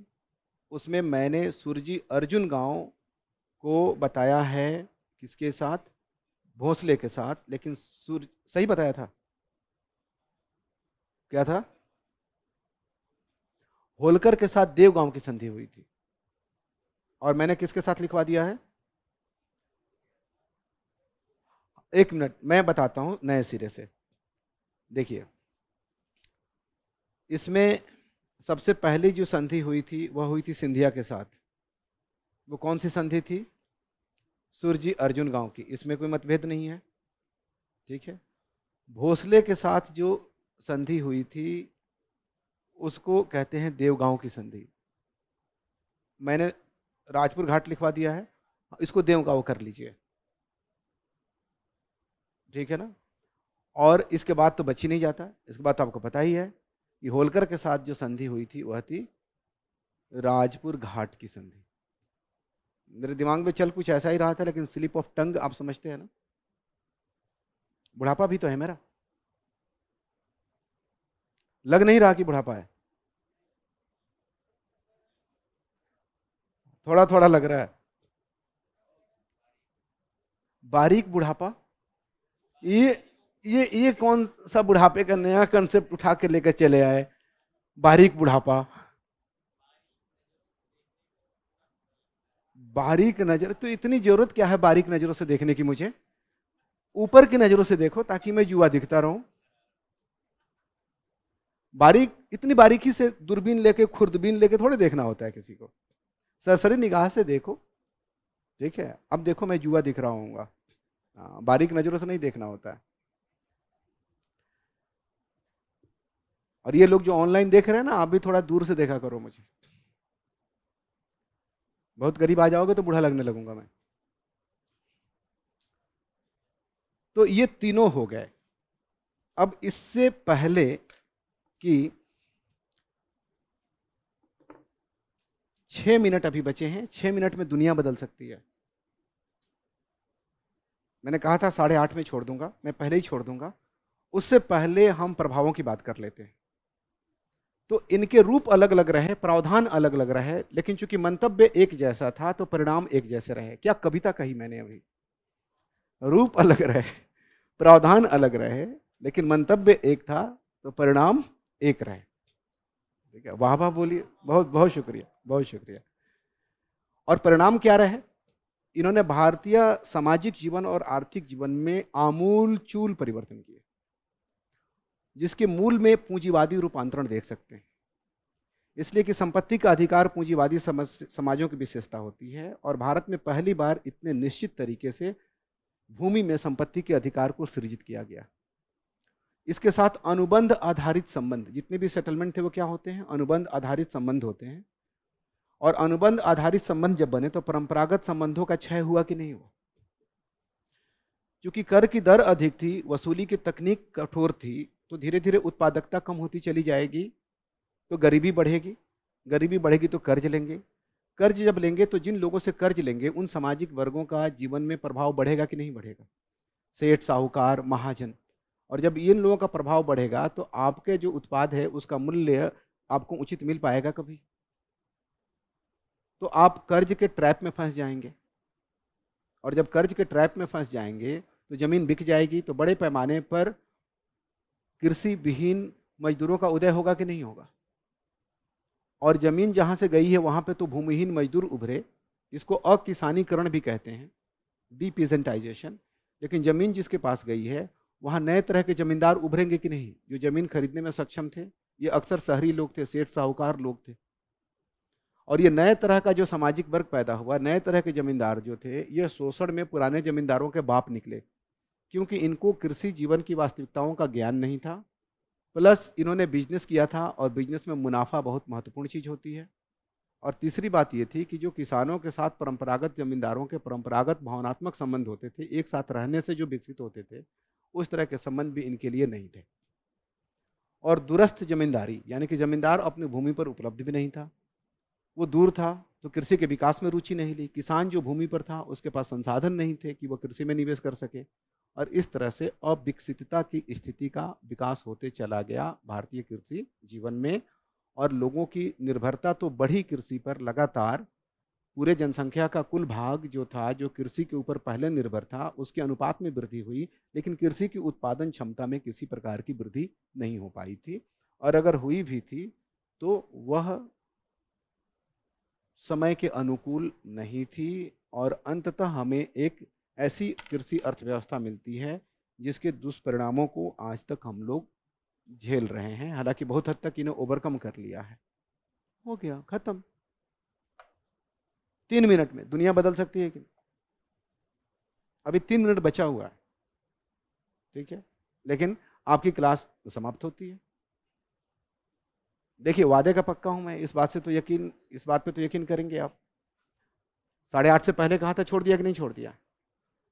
उसमें मैंने सुरजी अर्जुन गांव को बताया है किसके साथ भोसले के साथ लेकिन सूर सही बताया था क्या था होलकर के साथ देवगांव की संधि हुई थी और मैंने किसके साथ लिखवा दिया है एक मिनट मैं बताता हूँ नए सिरे से देखिए इसमें सबसे पहली जो संधि हुई थी वह हुई थी सिंधिया के साथ वो कौन सी संधि थी सूर्जी अर्जुन गांव की इसमें कोई मतभेद नहीं है ठीक है भोसले के साथ जो संधि हुई थी उसको कहते हैं देवगांव की संधि मैंने राजपुर घाट लिखवा दिया है इसको देवगांव कर लीजिए ठीक है ना और इसके बाद तो बची नहीं जाता इसके बाद तो आपको पता ही है कि होलकर के साथ जो संधि हुई थी वह थी राजपुर घाट की संधि मेरे दिमाग में चल कुछ ऐसा ही रहा था लेकिन स्लिप ऑफ टंग आप समझते हैं ना बुढ़ापा भी तो है मेरा लग नहीं रहा कि बुढ़ापा है थोड़ा थोड़ा लग रहा है बारीक बुढ़ापा ये ये ये कौन सा बुढ़ापे का नया कंसेप्ट उठा के लेकर चले आए बारीक बुढ़ापा बारीक नजर तो इतनी जरूरत क्या है बारीक नजरों से देखने की मुझे ऊपर की नजरों से देखो ताकि मैं युवा दिखता रहूं बारीक इतनी बारीकी से दूरबीन लेके खुर्दबीन लेके थोड़े देखना होता है किसी को सरसरी निगाह से देखो ठीक है अब देखो मैं युवा दिख रहा हूँ हाँ, बारीक नज़रों से नहीं देखना होता है और ये लोग जो ऑनलाइन देख रहे हैं ना आप भी थोड़ा दूर से देखा करो मुझे बहुत गरीब आ जाओगे तो बूढ़ा लगने लगूंगा मैं तो ये तीनों हो गए अब इससे पहले कि छह मिनट अभी बचे हैं छह मिनट में दुनिया बदल सकती है मैंने कहा था साढ़े आठ में छोड़ दूंगा मैं पहले ही छोड़ दूंगा उससे पहले हम प्रभावों की बात कर लेते हैं तो इनके रूप अलग अलग रहे प्रावधान अलग अलग रहे लेकिन चूंकि मंतव्य एक जैसा था तो परिणाम एक जैसे रहे क्या कविता कही मैंने अभी रूप अलग रहे प्रावधान अलग रहे लेकिन मंतव्य एक था तो परिणाम एक रहे ठीक है वाह वाह बोलिए बहुत बहुत शुक्रिया बहुत शुक्रिया और परिणाम क्या रहे इन्होंने भारतीय सामाजिक जीवन और आर्थिक जीवन में आमूल चूल परिवर्तन किए जिसके मूल में पूंजीवादी रूपांतरण देख सकते हैं इसलिए कि संपत्ति का अधिकार पूंजीवादी समाजों की विशेषता होती है और भारत में पहली बार इतने निश्चित तरीके से भूमि में संपत्ति के अधिकार को सृजित किया गया इसके साथ अनुबंध आधारित संबंध जितने भी सेटलमेंट थे वो क्या होते हैं अनुबंध आधारित संबंध होते हैं और अनुबंध आधारित संबंध जब बने तो परंपरागत संबंधों का क्षय हुआ कि नहीं हुआ क्योंकि कर की दर अधिक थी वसूली की तकनीक कठोर थी तो धीरे धीरे उत्पादकता कम होती चली जाएगी तो गरीबी बढ़ेगी गरीबी बढ़ेगी तो कर्ज लेंगे कर्ज जब लेंगे तो जिन लोगों से कर्ज लेंगे उन सामाजिक वर्गों का जीवन में प्रभाव बढ़ेगा कि नहीं बढ़ेगा सेठ साहूकार महाजन और जब इन लोगों का प्रभाव बढ़ेगा तो आपके जो उत्पाद है उसका मूल्य आपको उचित मिल पाएगा कभी तो आप कर्ज के ट्रैप में फंस जाएंगे और जब कर्ज के ट्रैप में फंस जाएंगे तो ज़मीन बिक जाएगी तो बड़े पैमाने पर कृषि विहीन मजदूरों का उदय होगा कि नहीं होगा और ज़मीन जहाँ से गई है वहाँ पे तो भूमिहीन मजदूर उभरे इसको अकिसानीकरण भी कहते हैं डीपीजेंटाइजेशन लेकिन ज़मीन जिसके पास गई है वहाँ नए तरह के ज़मींदार उभरेंगे कि नहीं जो ज़मीन खरीदने में सक्षम थे ये अक्सर शहरी लोग थे सेठ साहूकार लोग थे और ये नए तरह का जो सामाजिक वर्ग पैदा हुआ नए तरह के जमींदार जो थे ये शोषण में पुराने जमींदारों के बाप निकले क्योंकि इनको कृषि जीवन की वास्तविकताओं का ज्ञान नहीं था प्लस इन्होंने बिजनेस किया था और बिजनेस में मुनाफा बहुत महत्वपूर्ण चीज़ होती है और तीसरी बात ये थी कि जो किसानों के साथ परंपरागत जमींदारों के परंपरागत भावनात्मक संबंध होते थे एक साथ रहने से जो विकसित होते थे उस तरह के संबंध भी इनके लिए नहीं थे और दुरस्थ जमींदारी यानी कि जमींदार अपनी भूमि पर उपलब्ध भी नहीं था वो दूर था तो कृषि के विकास में रुचि नहीं ली किसान जो भूमि पर था उसके पास संसाधन नहीं थे कि वह कृषि में निवेश कर सके और इस तरह से अविकसितता की स्थिति का विकास होते चला गया भारतीय कृषि जीवन में और लोगों की निर्भरता तो बढ़ी कृषि पर लगातार पूरे जनसंख्या का कुल भाग जो था जो कृषि के ऊपर पहले निर्भर था उसके अनुपात में वृद्धि हुई लेकिन कृषि की उत्पादन क्षमता में किसी प्रकार की वृद्धि नहीं हो पाई थी और अगर हुई भी थी तो वह समय के अनुकूल नहीं थी और अंततः हमें एक ऐसी कृषि अर्थव्यवस्था मिलती है जिसके दुष्परिणामों को आज तक हम लोग झेल रहे हैं हालांकि बहुत हद तक इन्हें ओवरकम कर लिया है हो गया खत्म तीन मिनट में दुनिया बदल सकती है कि अभी तीन मिनट बचा हुआ है ठीक है लेकिन आपकी क्लास समाप्त होती है देखिए वादे का पक्का हूं मैं इस बात से तो यकीन इस बात पे तो यकीन करेंगे आप साढ़े आठ से पहले कहा था छोड़ दिया कि नहीं छोड़ दिया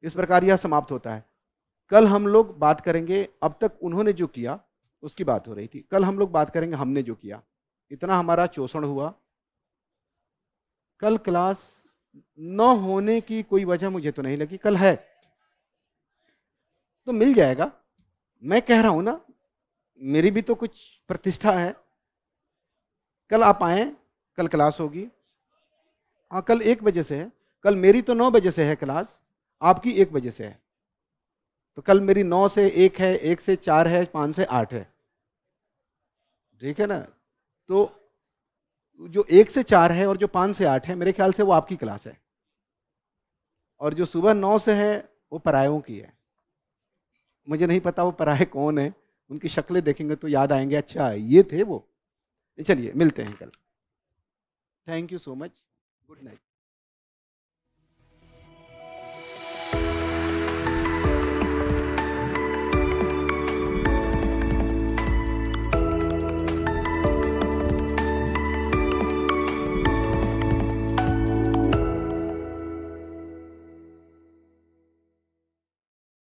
इस प्रकार यह समाप्त होता है कल हम लोग बात करेंगे अब तक उन्होंने जो किया उसकी बात हो रही थी कल हम लोग बात करेंगे हमने जो किया इतना हमारा शोषण हुआ कल क्लास न होने की कोई वजह मुझे तो नहीं लगी कल है तो मिल जाएगा मैं कह रहा हूं ना मेरी भी तो कुछ प्रतिष्ठा है कल आप आएँ कल क्लास होगी हाँ कल एक बजे से है कल मेरी तो नौ बजे से है क्लास आपकी एक बजे से है तो कल मेरी नौ से एक है एक से चार है पाँच से आठ है ठीक है ना तो जो एक से चार है और जो पाँच से आठ है मेरे ख्याल से वो आपकी क्लास है और जो सुबह नौ से है वो परायों की है मुझे नहीं पता वो पराए कौन है उनकी शक्लें देखेंगे तो याद आएंगे अच्छा ये थे वो चलिए मिलते हैं कल thank you so much good night